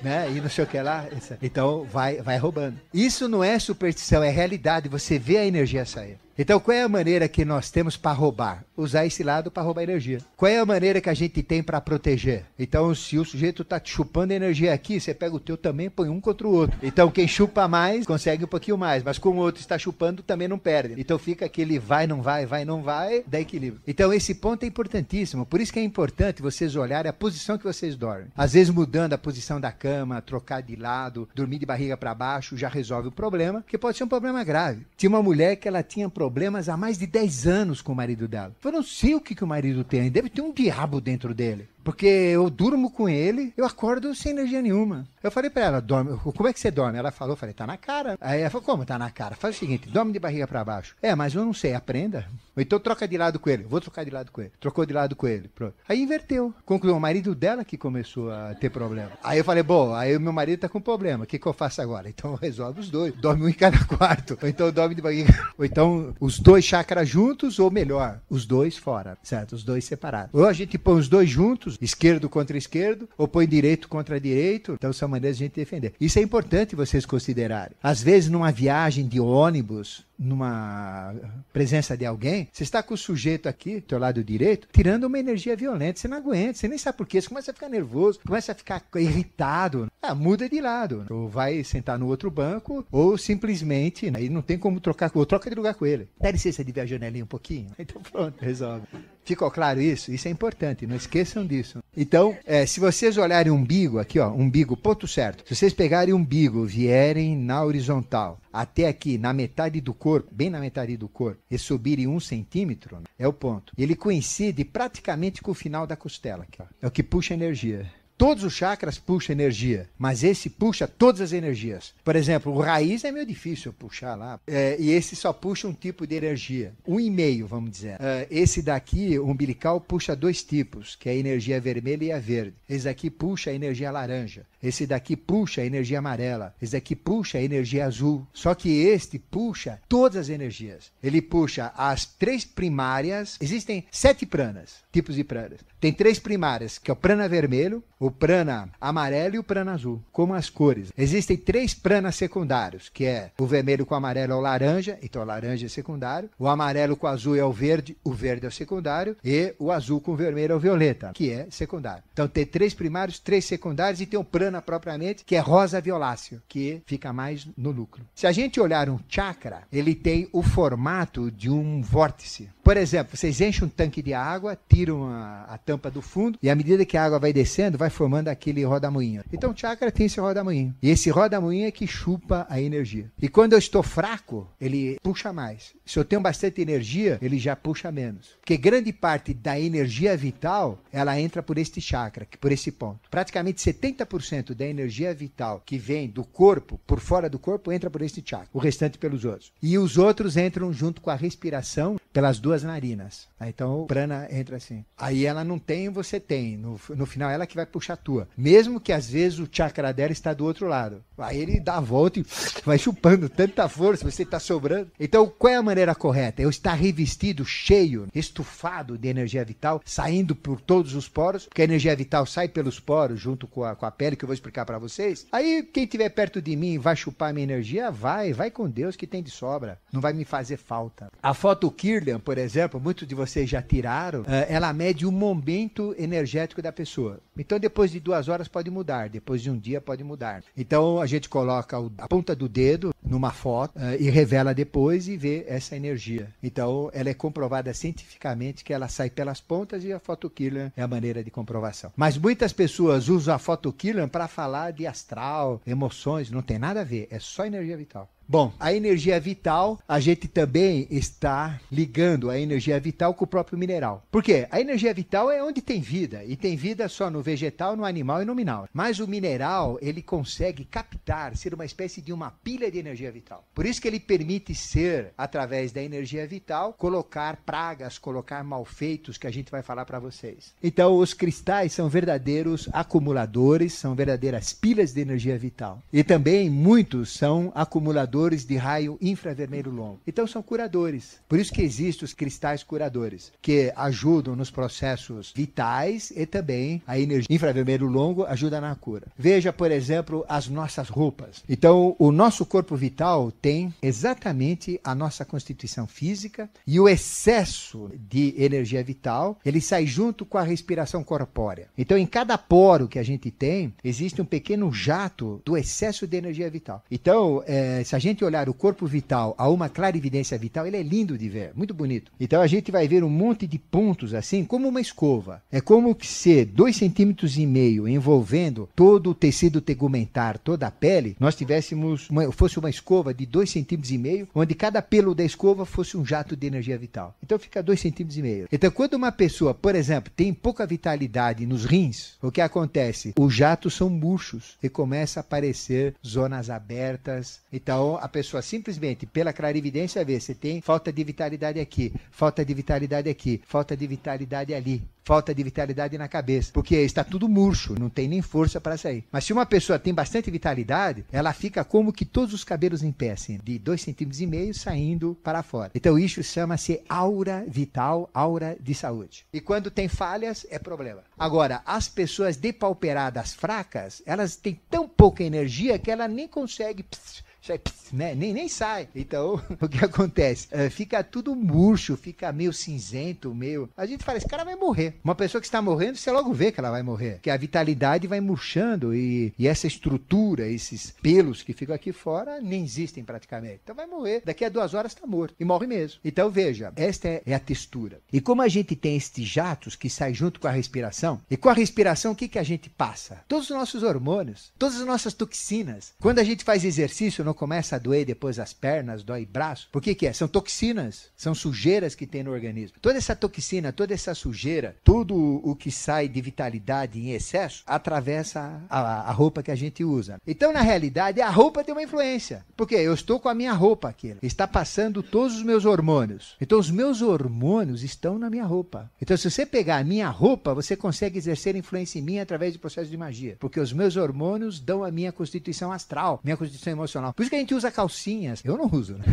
né? E não sei o que lá. Então, vai, vai roubando. Isso não é superstição, é realidade. Você vê a energia sair. Então, qual é a maneira que nós temos para roubar? Usar esse lado para roubar energia. Qual é a maneira que a gente tem para proteger? Então, se o sujeito está te chupando energia aqui, você pega o teu também, põe um contra o outro. Então, quem chupa mais consegue um pouquinho mais, mas como o outro está chupando, também não perde. Então, fica aquele vai, não vai, vai, não vai, dá equilíbrio. Então, esse ponto é importantíssimo. Por isso que é importante vocês olharem a posição que vocês dormem. Às vezes, mudando a posição da cama, trocar de lado, dormir de barriga para baixo, já resolve o problema, que pode ser um problema grave. Tinha uma mulher que ela tinha problema problemas há mais de 10 anos com o marido dela. Eu não sei o que, que o marido tem, deve ter um diabo dentro dele. Porque eu durmo com ele, eu acordo sem energia nenhuma. Eu falei para ela, dorme, como é que você dorme? Ela falou, falei, tá na cara. Aí ela falou, como tá na cara? Faz o seguinte, dorme de barriga para baixo. É, mas eu não sei, aprenda. Então troca de lado com ele. Vou trocar de lado com ele. Trocou de lado com ele. Pronto. Aí inverteu. Concluiu, é o marido dela que começou a ter problema. Aí eu falei, bom, aí o meu marido tá com problema. O que, que eu faço agora? Então resolve os dois. Dorme um em cada quarto. Ou então dorme de barriga. Ou então os dois chakras juntos, ou melhor, os dois fora. Certo? Os dois separados. Ou a gente põe os dois juntos, esquerdo contra esquerdo, ou põe direito contra direito. Então são maneiras de a gente defender. Isso é importante vocês considerarem. Às vezes, numa viagem de ônibus, numa presença de alguém, você está com o sujeito aqui, teu lado direito, tirando uma energia violenta. Você não aguenta, você nem sabe porquê, Você começa a ficar nervoso, começa a ficar irritado. Ah, muda de lado. Ou vai sentar no outro banco, ou simplesmente, aí né, não tem como trocar, ou troca de lugar com ele. Dá licença de ver a janelinha um pouquinho. Então pronto, resolve. Ficou claro isso? Isso é importante, não esqueçam disso. Então, é, se vocês olharem o umbigo, aqui ó, umbigo, ponto certo. Se vocês pegarem o umbigo, vierem na horizontal, até aqui, na metade do corpo, bem na metade do corpo, e subirem um centímetro, né? é o ponto. Ele coincide praticamente com o final da costela. Aqui. É o que puxa energia. Todos os chakras puxam energia, mas esse puxa todas as energias. Por exemplo, o raiz é meio difícil puxar lá, é, e esse só puxa um tipo de energia, um e meio, vamos dizer. É, esse daqui, o umbilical, puxa dois tipos, que é a energia vermelha e a verde. Esse daqui puxa a energia laranja. Esse daqui puxa a energia amarela, esse daqui puxa a energia azul. Só que este puxa todas as energias. Ele puxa as três primárias. Existem sete pranas, tipos de pranas. Tem três primárias, que é o prana vermelho, o prana amarelo e o prana azul, como as cores. Existem três pranas secundários, que é o vermelho com o amarelo é o laranja, então o laranja é secundário, o amarelo com o azul é o verde, o verde é o secundário, e o azul com o vermelho é o violeta, que é secundário. Então tem três primários, três secundários e tem o prana prana propriamente, que é rosa violáceo, que fica mais no lucro Se a gente olhar um chakra, ele tem o formato de um vórtice. Por exemplo, vocês enchem um tanque de água, tiram a, a, tampa do fundo e à medida que a água vai descendo, vai formando aquele rodamuinho. Então, chakra tem esse rodamuinho. E esse rodamuinho é que chupa a energia. E quando eu estou fraco, ele puxa mais. Se eu tenho bastante energia, ele já puxa menos. Porque grande parte da energia vital, ela entra por este chakra, por esse ponto. Praticamente 70% da energia vital que vem do corpo, por fora do corpo, entra por este chakra. O restante pelos outros. E os outros entram junto com a respiração pelas duas duas narinas. Né? Então o prana entra assim. Aí ela não tem, você tem. No, no final, ela que vai puxar a tua. Mesmo que às vezes o chakra dela está do outro lado. Aí ele dá a volta e vai chupando tanta força, você está sobrando. Então, qual é a maneira correta? Eu estar revestido, cheio, estufado de energia vital, saindo por todos os poros, porque a energia vital sai pelos poros junto com a, com a pele, que eu vou explicar para vocês. Aí, quem estiver perto de mim vai chupar minha energia, vai, vai com Deus que tem de sobra. Não vai me fazer falta. A foto Kirlian, por exemplo, exemplo, muitos de vocês já tiraram, eh, ela mede o momento energético da pessoa. Então, depois de duas horas pode mudar, depois de um dia pode mudar. Então, a gente coloca a ponta do dedo numa foto eh, e revela depois e vê essa energia. Então, ela é comprovada cientificamente que ela sai pelas pontas e a fotokiller é a maneira de comprovação. Mas muitas pessoas usam a fotokiller para falar de astral, emoções, não tem nada a ver, é só energia vital. Bom, a energia vital, a gente também está ligando a energia vital com o próprio mineral. Por quê? A energia vital é onde tem vida, e tem vida só no vegetal, no animal e no mineral. Mas o mineral, ele consegue captar, ser uma espécie de uma pilha de energia vital. Por isso que ele permite ser, através da energia vital, colocar pragas, colocar malfeitos que a gente vai falar para vocês. Então, os cristais são verdadeiros acumuladores, são verdadeiras pilhas de energia vital. E também muitos são acumuladores curadores de raio infravermelho longo. Então são curadores. Por isso que existem os cristais curadores, que ajudam nos processos vitais e também a energia infravermelho longo ajuda na cura. Veja, por exemplo, as nossas roupas. Então, o nosso corpo vital tem exatamente a nossa constituição física e o excesso de energia vital, ele sai junto com a respiração corpórea. Então, em cada poro que a gente tem, existe um pequeno jato do excesso de energia vital. Então, é, se a gente gente olhar o corpo vital a uma clarividência vital, ele é lindo de ver, muito bonito. Então a gente vai ver um monte de pontos assim, como uma escova. É como que ser dois centímetros e meio envolvendo todo o tecido tegumentar, toda a pele, nós tivéssemos, uma, fosse uma escova de dois centímetros e meio, onde cada pelo da escova fosse um jato de energia vital. Então fica dois centímetros e meio. Então quando uma pessoa, por exemplo, tem pouca vitalidade nos rins, o que acontece? Os jatos são murchos e começa a aparecer zonas abertas. Então a pessoa simplesmente, pela clarividência, vê se tem falta de vitalidade aqui, falta de vitalidade aqui, falta de vitalidade ali, falta de vitalidade na cabeça, porque está tudo murcho, não tem nem força para sair. Mas se uma pessoa tem bastante vitalidade, ela fica como que todos os cabelos em pé, assim, de 2,5 centímetros e meio saindo para fora. Então, isso chama-se aura vital, aura de saúde. E quando tem falhas, é problema. Agora, as pessoas depauperadas, fracas, elas têm tão pouca energia que ela nem consegue pss, sai, é né? nem, nem sai. Então, o que acontece? É, fica tudo murcho, fica meio cinzento, meio. A gente fala, esse cara vai morrer. Uma pessoa que está morrendo, você logo vê que ela vai morrer. Que a vitalidade vai murchando e, e essa estrutura, esses pelos que ficam aqui fora, nem existem praticamente. Então vai morrer. Daqui a duas horas está morto. E morre mesmo. Então veja, esta é, é a textura. E como a gente tem estes jatos que saem junto com a respiração, e com a respiração o que, que a gente passa? Todos os nossos hormônios, todas as nossas toxinas. Quando a gente faz exercício, no começa a doer depois as pernas, dói braço? Por que que é? São toxinas, são sujeiras que tem no organismo. Toda essa toxina, toda essa sujeira, tudo o que sai de vitalidade em excesso, atravessa a, a roupa que a gente usa. Então, na realidade, é a roupa tem uma influência. Porque eu estou com a minha roupa aqui, está passando todos os meus hormônios. Então, os meus hormônios estão na minha roupa. Então, se você pegar a minha roupa, você consegue exercer influência em mim através do processo de magia. Porque os meus hormônios dão a minha constituição astral, minha constituição emocional. Por isso que a gente usa calcinhas. Eu não uso, né?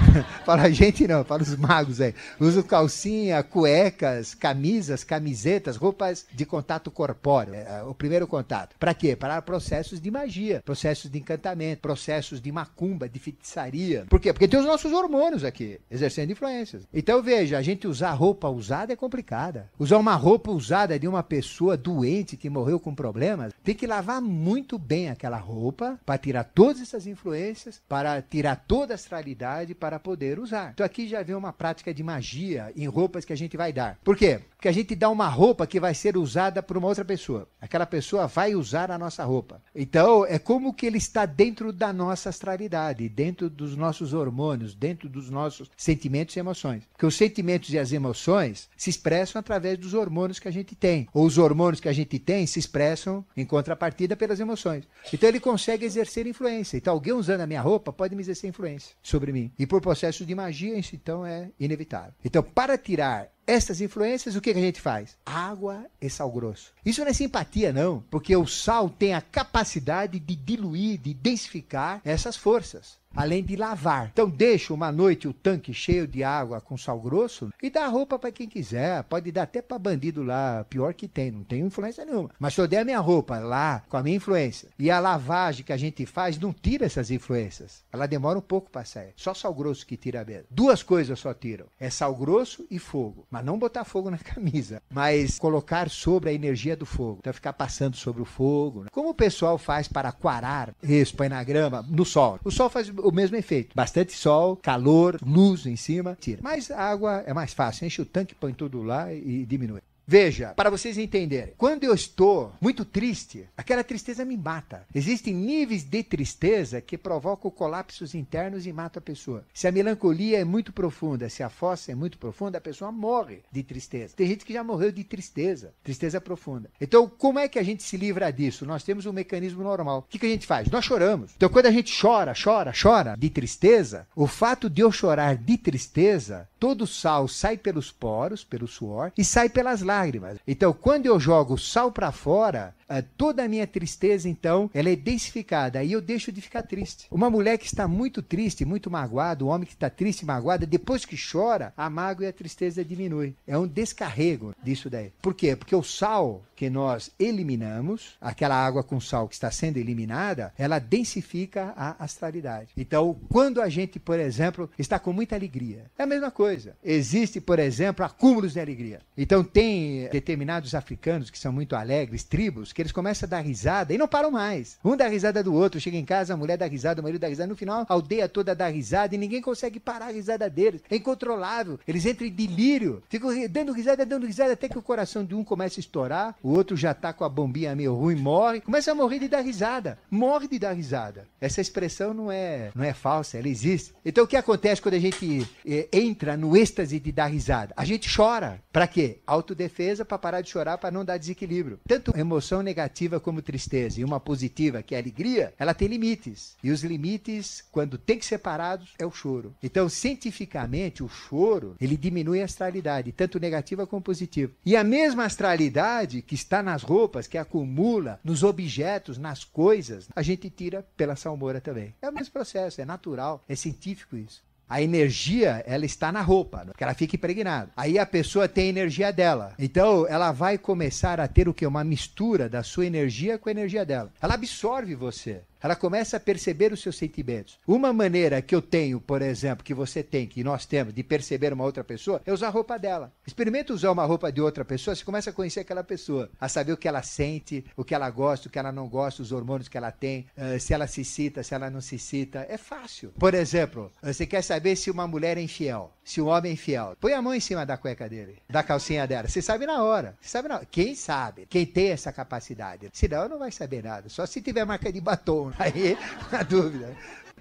para a gente não, para os magos aí. Uso calcinha, cuecas, camisas, camisetas, roupas de contato corpóreo. É, é o primeiro contato. Para quê? Para processos de magia, processos de encantamento, processos de macumba, de feitiçaria. Por quê? Porque tem os nossos hormônios aqui, exercendo influências. Então veja, a gente usar roupa usada é complicada. Usar uma roupa usada de uma pessoa doente que morreu com problemas, tem que lavar muito bem aquela roupa para tirar todas essas influências para tirar toda a astralidade para poder usar. Então aqui já vem uma prática de magia em roupas que a gente vai dar. Por quê? que a gente dá uma roupa que vai ser usada por uma outra pessoa. Aquela pessoa vai usar a nossa roupa. Então, é como que ele está dentro da nossa astralidade, dentro dos nossos hormônios, dentro dos nossos sentimentos e emoções. Porque os sentimentos e as emoções se expressam através dos hormônios que a gente tem. Ou os hormônios que a gente tem se expressam em contrapartida pelas emoções. Então, ele consegue exercer influência. Então, alguém usando a minha roupa pode me exercer influência sobre mim. E por processo de magia, isso então é inevitável. Então, para tirar essas influências, o que, que a gente faz? Água e sal grosso. Isso não é simpatia, não, porque o sal tem a capacidade de diluir, de densificar essas forças além de lavar. Então deixa uma noite o tanque cheio de água com sal grosso e dá roupa para quem quiser. Pode dar até para bandido lá, pior que tem, não tem influência nenhuma. Mas se eu der a minha roupa lá com a minha influência e a lavagem que a gente faz não tira essas influências. Ela demora um pouco para sair. Só sal grosso que tira mesmo. Duas coisas só tiram: é sal grosso e fogo. Mas não botar fogo na camisa, mas colocar sobre a energia do fogo. Então ficar passando sobre o fogo. Né? Como o pessoal faz para quarar, isso, na grama, no sol. O sol faz o mesmo efeito. Bastante sol, calor, luz em cima, tira. Mas a água é mais fácil, enche o tanque, põe tudo lá e diminui. Veja, para vocês entenderem, quando eu estou muito triste, aquela tristeza me mata. Existem níveis de tristeza que provocam colapsos internos e matam a pessoa. Se a melancolia é muito profunda, se a fossa é muito profunda, a pessoa morre de tristeza. Tem gente que já morreu de tristeza, tristeza profunda. Então, como é que a gente se livra disso? Nós temos um mecanismo normal. O que, a gente faz? Nós choramos. Então, quando a gente chora, chora, chora de tristeza, o fato de eu chorar de tristeza, todo o sal sai pelos poros, pelo suor e sai pelas lágrimas lágrimas. Então, quando eu jogo sal para fora, ah, toda a minha tristeza, então, ela é densificada. Aí eu deixo de ficar triste. Uma mulher que está muito triste, muito magoada, um homem que está triste e magoado, depois que chora, a mágoa e a tristeza diminui. É um descarrego disso daí. Por quê? Porque o sal que nós eliminamos, aquela água com sal que está sendo eliminada, ela densifica a astralidade. Então, quando a gente, por exemplo, está com muita alegria, é a mesma coisa. Existe, por exemplo, acúmulos de alegria. Então, tem determinados africanos que são muito alegres, tribos, que eles começam a dar risada e não param mais. Um dá risada do outro, chega em casa, a mulher dá risada, o marido dá risada, no final, a aldeia toda dá risada e ninguém consegue parar a risada deles. É incontrolável. Eles entram em delírio, ficam dando risada, dando risada, até que o coração de um começa a estourar, o outro já tá com a bombinha meio ruim, morre, começa a morrer de dar risada. Morre de dar risada. Essa expressão não é, não é falsa, ela existe. Então o que acontece quando a gente é, entra no êxtase de dar risada? A gente chora. Para quê? Autodefesa para parar de chorar, para não dar desequilíbrio. Tanto emoção negativa como tristeza e uma positiva, que é alegria, ela tem limites. E os limites, quando tem que separados, é o choro. Então, cientificamente, o choro, ele diminui a astralidade, tanto negativa como positiva. E a mesma astralidade que que está nas roupas, que acumula nos objetos, nas coisas, a gente tira pela salmoura também. É o mesmo processo, é natural, é científico isso. A energia, ela está na roupa, né? que ela fica impregnada. Aí a pessoa tem a energia dela. Então, ela vai começar a ter o que? Uma mistura da sua energia com a energia dela. Ela absorve você. Ela começa a perceber os seus sentimentos. Uma maneira que eu tenho, por exemplo, que você tem, que nós temos, de perceber uma outra pessoa, é usar a roupa dela. Experimenta usar uma roupa de outra pessoa, você começa a conhecer aquela pessoa, a saber o que ela sente, o que ela gosta, o que ela não gosta, os hormônios que ela tem, eh, se ela se cita, se ela não se cita. É fácil. Por exemplo, eh, você quer saber se uma mulher é infiel, se um homem é infiel. Põe a mão em cima da cueca dele, da calcinha dela. Você sabe na hora. Você sabe na hora. Quem sabe? Quem tem essa capacidade? Senão não vai saber nada. Só se tiver marca de batom. Né? Aí, a dúvida.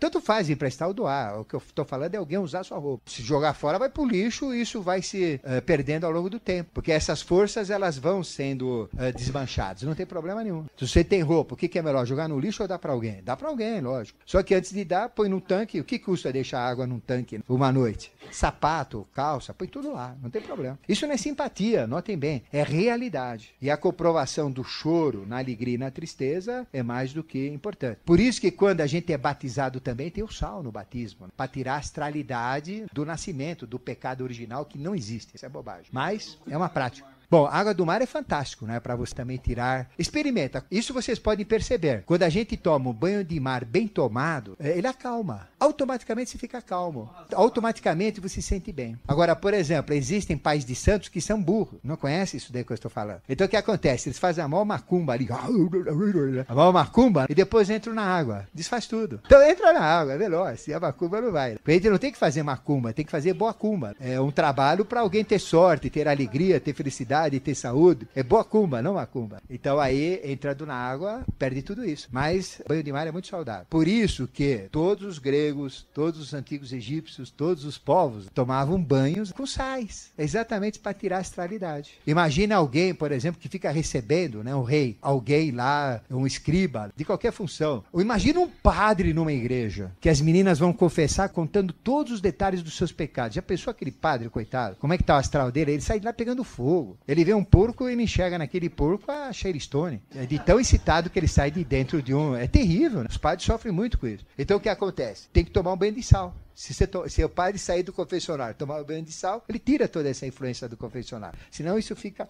Tanto faz emprestar ou doar. O que eu estou falando é alguém usar sua roupa. Se jogar fora, vai para o lixo e isso vai se uh, perdendo ao longo do tempo. Porque essas forças, elas vão sendo uh, desmanchadas. Não tem problema nenhum. Se você tem roupa, o que, que é melhor? Jogar no lixo ou dar para alguém? Dá para alguém, lógico. Só que antes de dar, põe num tanque. O que custa deixar água num tanque uma noite? Sapato, calça, põe tudo lá. Não tem problema. Isso não é simpatia, notem bem. É realidade. E a comprovação do choro na alegria e na tristeza é mais do que importante. Por isso que quando a gente é batizado também, também tem o sal no batismo, né? para tirar a astralidade do nascimento, do pecado original que não existe. Isso é bobagem. Mas é uma prática. Bom, água do mar é fantástico, né? Para você também tirar. Experimenta. Isso vocês podem perceber. Quando a gente toma um banho de mar bem tomado, é, ele acalma. Automaticamente você fica calmo. Automaticamente você se sente bem. Agora, por exemplo, existem pais de santos que são burros. Não conhece isso daí que eu estou falando. Então o que acontece? Eles fazem a maior macumba ali. A maior macumba e depois entram na água. Desfaz tudo. Então entra na água, é veloz. Se a macumba não vai. A gente não tem que fazer macumba, tem que fazer boa cumba. É um trabalho para alguém ter sorte, ter alegria, ter felicidade vitalidade, ter saúde. É boa cumba, não macumba. Então aí, entrando na água, perde tudo isso. Mas banho de mar é muito saudável. Por isso que todos os gregos, todos os antigos egípcios, todos os povos tomavam banhos com sais, exatamente para tirar a astralidade. Imagina alguém, por exemplo, que fica recebendo, né, um rei, alguém lá, um escriba, de qualquer função. Ou imagina um padre numa igreja, que as meninas vão confessar contando todos os detalhes dos seus pecados. Já pensou aquele padre, coitado? Como é que tá o astral dele? Ele sai de lá pegando fogo. Ele vê um porco e ele enxerga naquele porco a Sherry Stone. É de tão excitado que ele sai de dentro de um. É terrível. Né? Os padres sofrem muito com isso. Então o que acontece? Tem que tomar um banho de sal. Se, você to... Se o padre sair do confessionário tomar um banho de sal, ele tira toda essa influência do confessionário. Senão isso fica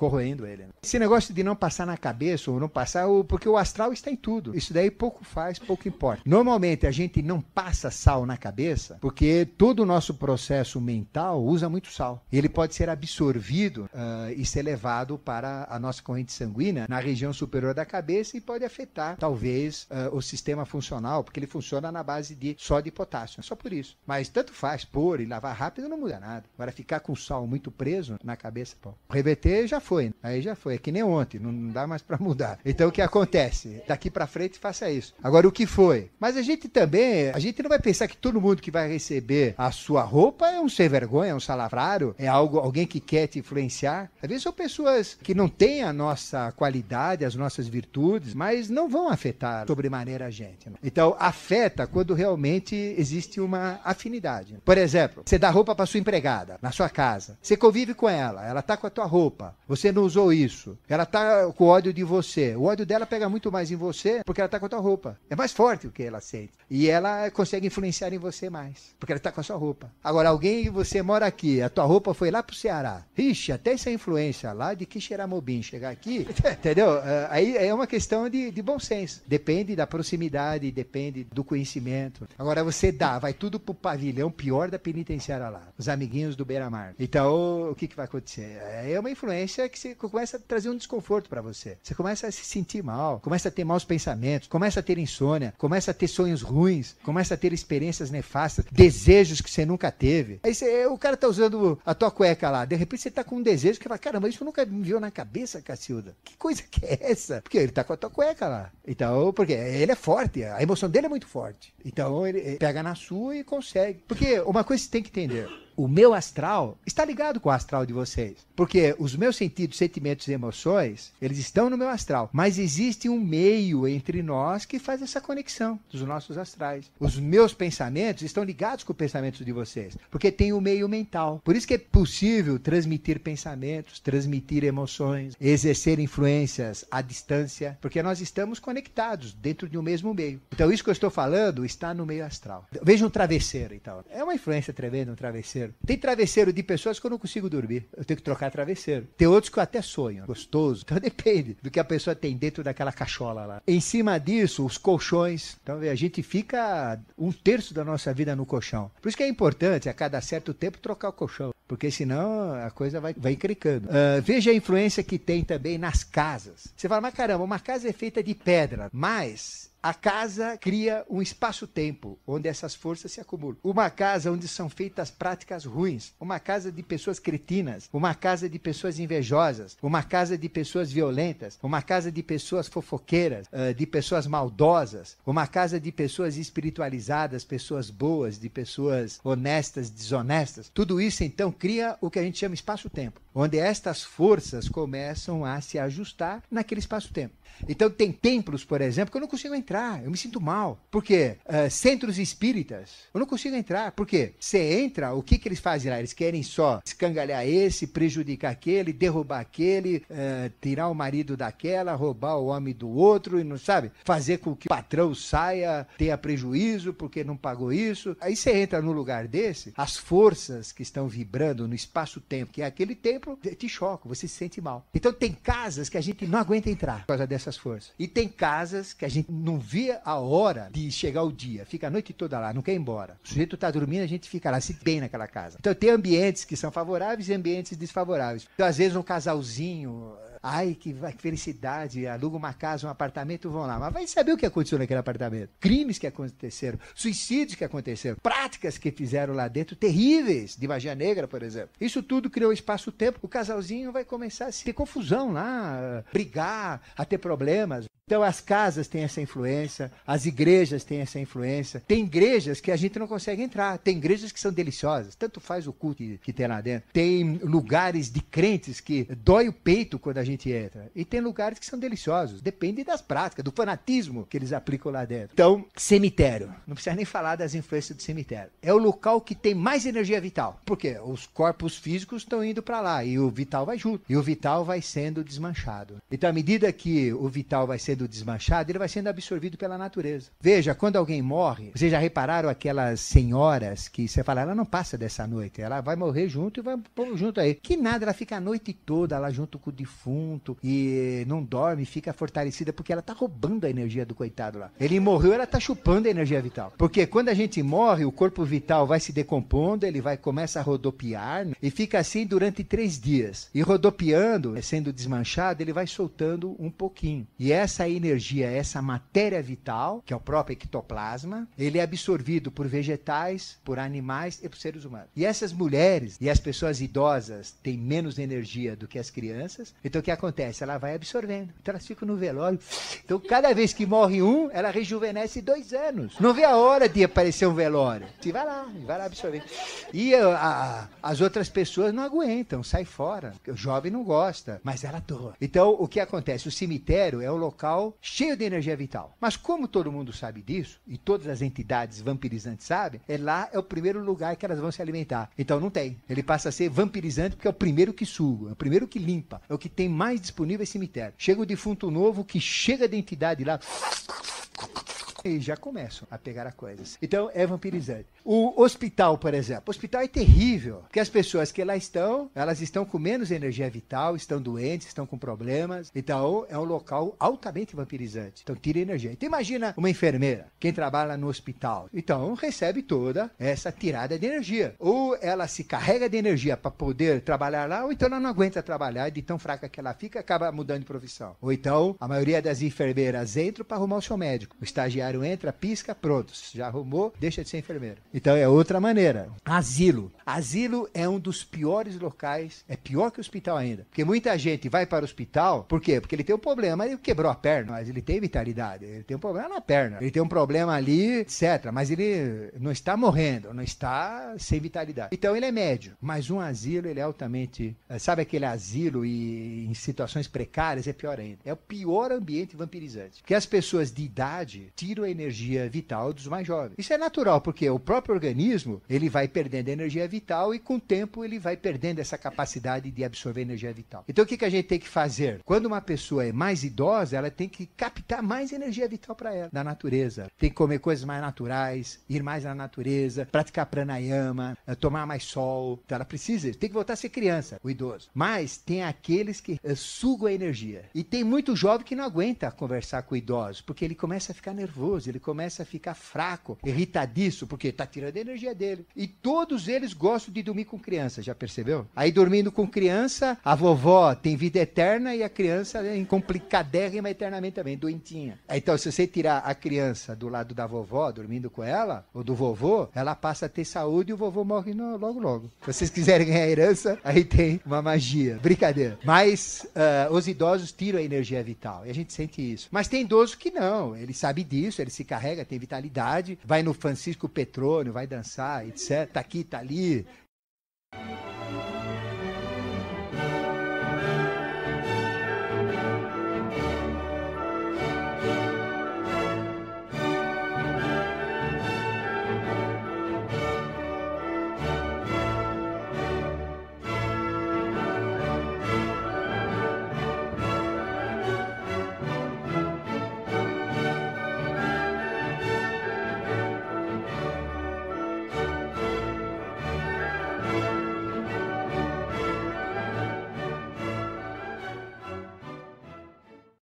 corroendo ele. Né? Esse negócio de não passar na cabeça ou não passar, porque o astral está em tudo. Isso daí pouco faz, pouco importa. Normalmente a gente não passa sal na cabeça, porque todo o nosso processo mental usa muito sal. Ele pode ser absorvido uh, e ser levado para a nossa corrente sanguínea na região superior da cabeça e pode afetar talvez uh, o sistema funcional, porque ele funciona na base de só de potássio, é só por isso. Mas tanto faz pôr e lavar rápido não muda nada. Agora ficar com sal muito preso na cabeça, pô. Reverter já foi foi. Aí já foi. É que nem ontem, não dá mais para mudar. Então o que acontece? Daqui para frente faça isso. Agora o que foi? Mas a gente também, a gente não vai pensar que todo mundo que vai receber a sua roupa é um sem vergonha, é um salavrário, é algo alguém que quer te influenciar. Às vezes são pessoas que não têm a nossa qualidade, as nossas virtudes, mas não vão afetar sobremaneira a gente. Né? Então afeta quando realmente existe uma afinidade. Né? Por exemplo, você dá roupa para sua empregada na sua casa. Você convive com ela, ela tá com a tua roupa. Você você não usou isso. Ela tá com ódio de você. O ódio dela pega muito mais em você porque ela tá com a tua roupa. É mais forte o que ela sente. E ela consegue influenciar em você mais. Porque ela tá com a sua roupa. Agora, alguém e você mora aqui, a tua roupa foi lá pro Ceará. Ixi, até essa influência lá de Quixeramobim chegar aqui, entendeu? É, aí é uma questão de, de bom senso. Depende da proximidade, depende do conhecimento. Agora, você dá, vai tudo pro pavilhão pior da penitenciária lá. Os amiguinhos do Beira-Mar. Então, o que, que vai acontecer? É uma influência que você começa a trazer um desconforto para você. Você começa a se sentir mal, começa a ter maus pensamentos, começa a ter insônia, começa a ter sonhos ruins, começa a ter experiências nefastas, desejos que você nunca teve. Aí você, o cara tá usando a tua cueca lá, de repente você tá com um desejo que fala, caramba, isso nunca me viu na cabeça, Cacilda. Que coisa que é essa? Porque ele tá com a tua cueca lá. Então, porque ele é forte, a emoção dele é muito forte. Então ele pega na sua e consegue. Porque uma coisa você tem que entender o meu astral está ligado com o astral de vocês. Porque os meus sentidos, sentimentos e emoções, eles estão no meu astral. Mas existe um meio entre nós que faz essa conexão dos nossos astrais. Os meus pensamentos estão ligados com os pensamentos de vocês. Porque tem o um meio mental. Por isso que é possível transmitir pensamentos, transmitir emoções, exercer influências à distância. Porque nós estamos conectados dentro de um mesmo meio. Então, isso que eu estou falando está no meio astral. Veja um travesseiro, então. É uma influência tremenda, um travesseiro travesseiro. Tem travesseiro de pessoas que eu não consigo dormir. Eu tenho que trocar travesseiro. Tem outros que eu até sonho. Gostoso. Então depende do que a pessoa tem dentro daquela cachola lá. Em cima disso, os colchões. Então a gente fica um terço da nossa vida no colchão. Por isso que é importante a cada certo tempo trocar o colchão. Porque senão a coisa vai, vai encrecando. Uh, ah, veja a influência que tem também nas casas. Você fala, mas caramba, uma casa é feita de pedra, mas a casa cria um espaço-tempo onde essas forças se acumulam. Uma casa onde são feitas práticas ruins, uma casa de pessoas cretinas, uma casa de pessoas invejosas, uma casa de pessoas violentas, uma casa de pessoas fofoqueiras, eh, de pessoas maldosas, uma casa de pessoas espiritualizadas, pessoas boas, de pessoas honestas, desonestas. Tudo isso então cria o que a gente chama espaço-tempo, onde estas forças começam a se ajustar naquele espaço-tempo. Então tem templos, por exemplo, que eu não consigo entrar, eu me sinto mal. Por quê? Uh, centros espíritas, eu não consigo entrar. Por quê? Você entra, o que, que eles fazem lá? Eles querem só escangalhar esse, prejudicar aquele, derrubar aquele, uh, tirar o marido daquela, roubar o homem do outro, e não sabe? Fazer com que o patrão saia, tenha prejuízo porque não pagou isso. Aí você entra no lugar desse, as forças que estão vibrando no espaço-tempo, que é aquele templo, te chocam, você se sente mal. Então tem casas que a gente não aguenta entrar por causa dessa essas forças. E tem casas que a gente não vê a hora de chegar o dia, fica a noite toda lá, não quer ir embora. O sujeito está dormindo, a gente fica lá, se bem naquela casa. Então tem ambientes que são favoráveis e ambientes desfavoráveis. Então, às vezes, um casalzinho Ai, que, felicidade, aluga uma casa, um apartamento, vão lá. Mas vai saber o que aconteceu naquele apartamento. Crimes que aconteceram, suicídios que aconteceram, práticas que fizeram lá dentro terríveis, de magia negra, por exemplo. Isso tudo criou espaço-tempo. O casalzinho vai começar a ter confusão lá, brigar, a ter problemas. Então, as casas têm essa influência, as igrejas têm essa influência. Tem igrejas que a gente não consegue entrar, tem igrejas que são deliciosas, tanto faz o culto que, que tem lá dentro. Tem lugares de crentes que dói o peito quando a gente entra, e tem lugares que são deliciosos, depende das práticas, do fanatismo que eles aplicam lá dentro. Então, cemitério, não precisa nem falar das influências do cemitério. É o local que tem mais energia vital, porque os corpos físicos estão indo para lá e o vital vai junto, e o vital vai sendo desmanchado. Então, à medida que o vital vai sendo sendo desmanchado, ele vai sendo absorvido pela natureza. Veja, quando alguém morre, vocês já repararam aquelas senhoras que você fala, ela não passa dessa noite, ela vai morrer junto e vai pôr junto aí. Que nada, ela fica a noite toda lá junto com o defunto e não dorme, fica fortalecida porque ela tá roubando a energia do coitado lá. Ele morreu, ela tá chupando a energia vital. Porque quando a gente morre, o corpo vital vai se decompondo, ele vai começa a rodopiar e fica assim durante três dias. E rodopiando, sendo desmanchado, ele vai soltando um pouquinho. E essa energia, essa matéria vital, que é o próprio ectoplasma, ele é absorvido por vegetais, por animais e por seres humanos. E essas mulheres e as pessoas idosas têm menos energia do que as crianças, então o que acontece? Ela vai absorvendo. Então elas ficam no velório. Então cada vez que morre um, ela rejuvenesce dois anos. Não vê a hora de aparecer um velório. E vai lá, vai lá absorver. E ah, a, a, as outras pessoas não aguentam, sai fora. O jovem não gosta, mas ela doa. Então o que acontece? O cemitério é o local local cheio de energia vital. Mas como todo mundo sabe disso, e todas as entidades vampirizantes sabem, é lá é o primeiro lugar que elas vão se alimentar. Então não tem. Ele passa a ser vampirizante porque é o primeiro que suga, é o primeiro que limpa, é o que tem mais disponível esse cemitério. Chega o defunto novo que chega de entidade lá e já começam a pegar a coisas. Então é vampirizante. O hospital, por exemplo, o hospital é terrível, porque as pessoas que lá estão, elas estão com menos energia vital, estão doentes, estão com problemas. Então é um local altamente vampirizante. Então tira energia. Então imagina uma enfermeira, quem trabalha no hospital. Então recebe toda essa tirada de energia. Ou ela se carrega de energia para poder trabalhar lá, ou então ela não aguenta trabalhar de tão fraca que ela fica, acaba mudando de profissão. Ou então a maioria das enfermeiras entra para arrumar o seu médico. O estagiário entra, pisca, pronto. Já arrumou, deixa de ser enfermeiro. Então é outra maneira. Asilo. Asilo é um dos piores locais, é pior que o hospital ainda. Porque muita gente vai para o hospital, por quê? Porque ele tem um problema, ele quebrou a perna perna, mas ele tem vitalidade, ele tem um problema na perna, ele tem um problema ali, etc. Mas ele não está morrendo, não está sem vitalidade. Então ele é médio, mas um asilo ele é altamente. Eh, sabe aquele asilo e em situações precárias é pior ainda. É o pior ambiente vampirizante. Porque as pessoas de idade tiram a energia vital dos mais jovens. Isso é natural, porque o próprio organismo ele vai perdendo a energia vital e com o tempo ele vai perdendo essa capacidade de absorver energia vital. Então o que, que a gente tem que fazer? Quando uma pessoa é mais idosa, ela tem que captar mais energia vital para ela, da natureza. Tem que comer coisas mais naturais, ir mais na natureza, praticar pranayama, eh, tomar mais sol. Então ela precisa, tem que voltar a ser criança, o idoso. Mas tem aqueles que eh, sugam a energia. E tem muito jovem que não aguenta conversar com o idoso, porque ele começa a ficar nervoso, ele começa a ficar fraco, irritadiço, porque está tirando a energia dele. E todos eles gostam de dormir com criança, já percebeu? Aí dormindo com criança, a vovó tem vida eterna e a criança é incomplicadérrima eterna internamente também, doentinha. Então, se você tirar a criança do lado da vovó, dormindo com ela, ou do vovô, ela passa a ter saúde e o vovô morre no, logo, logo. Se vocês quiserem ganhar herança, aí tem uma magia. Brincadeira. Mas uh, os idosos tiram a energia vital e a gente sente isso. Mas tem idoso que não, ele sabe disso, ele se carrega, tem vitalidade, vai no Francisco Petrônio, vai dançar, etc. Tá aqui, tá ali.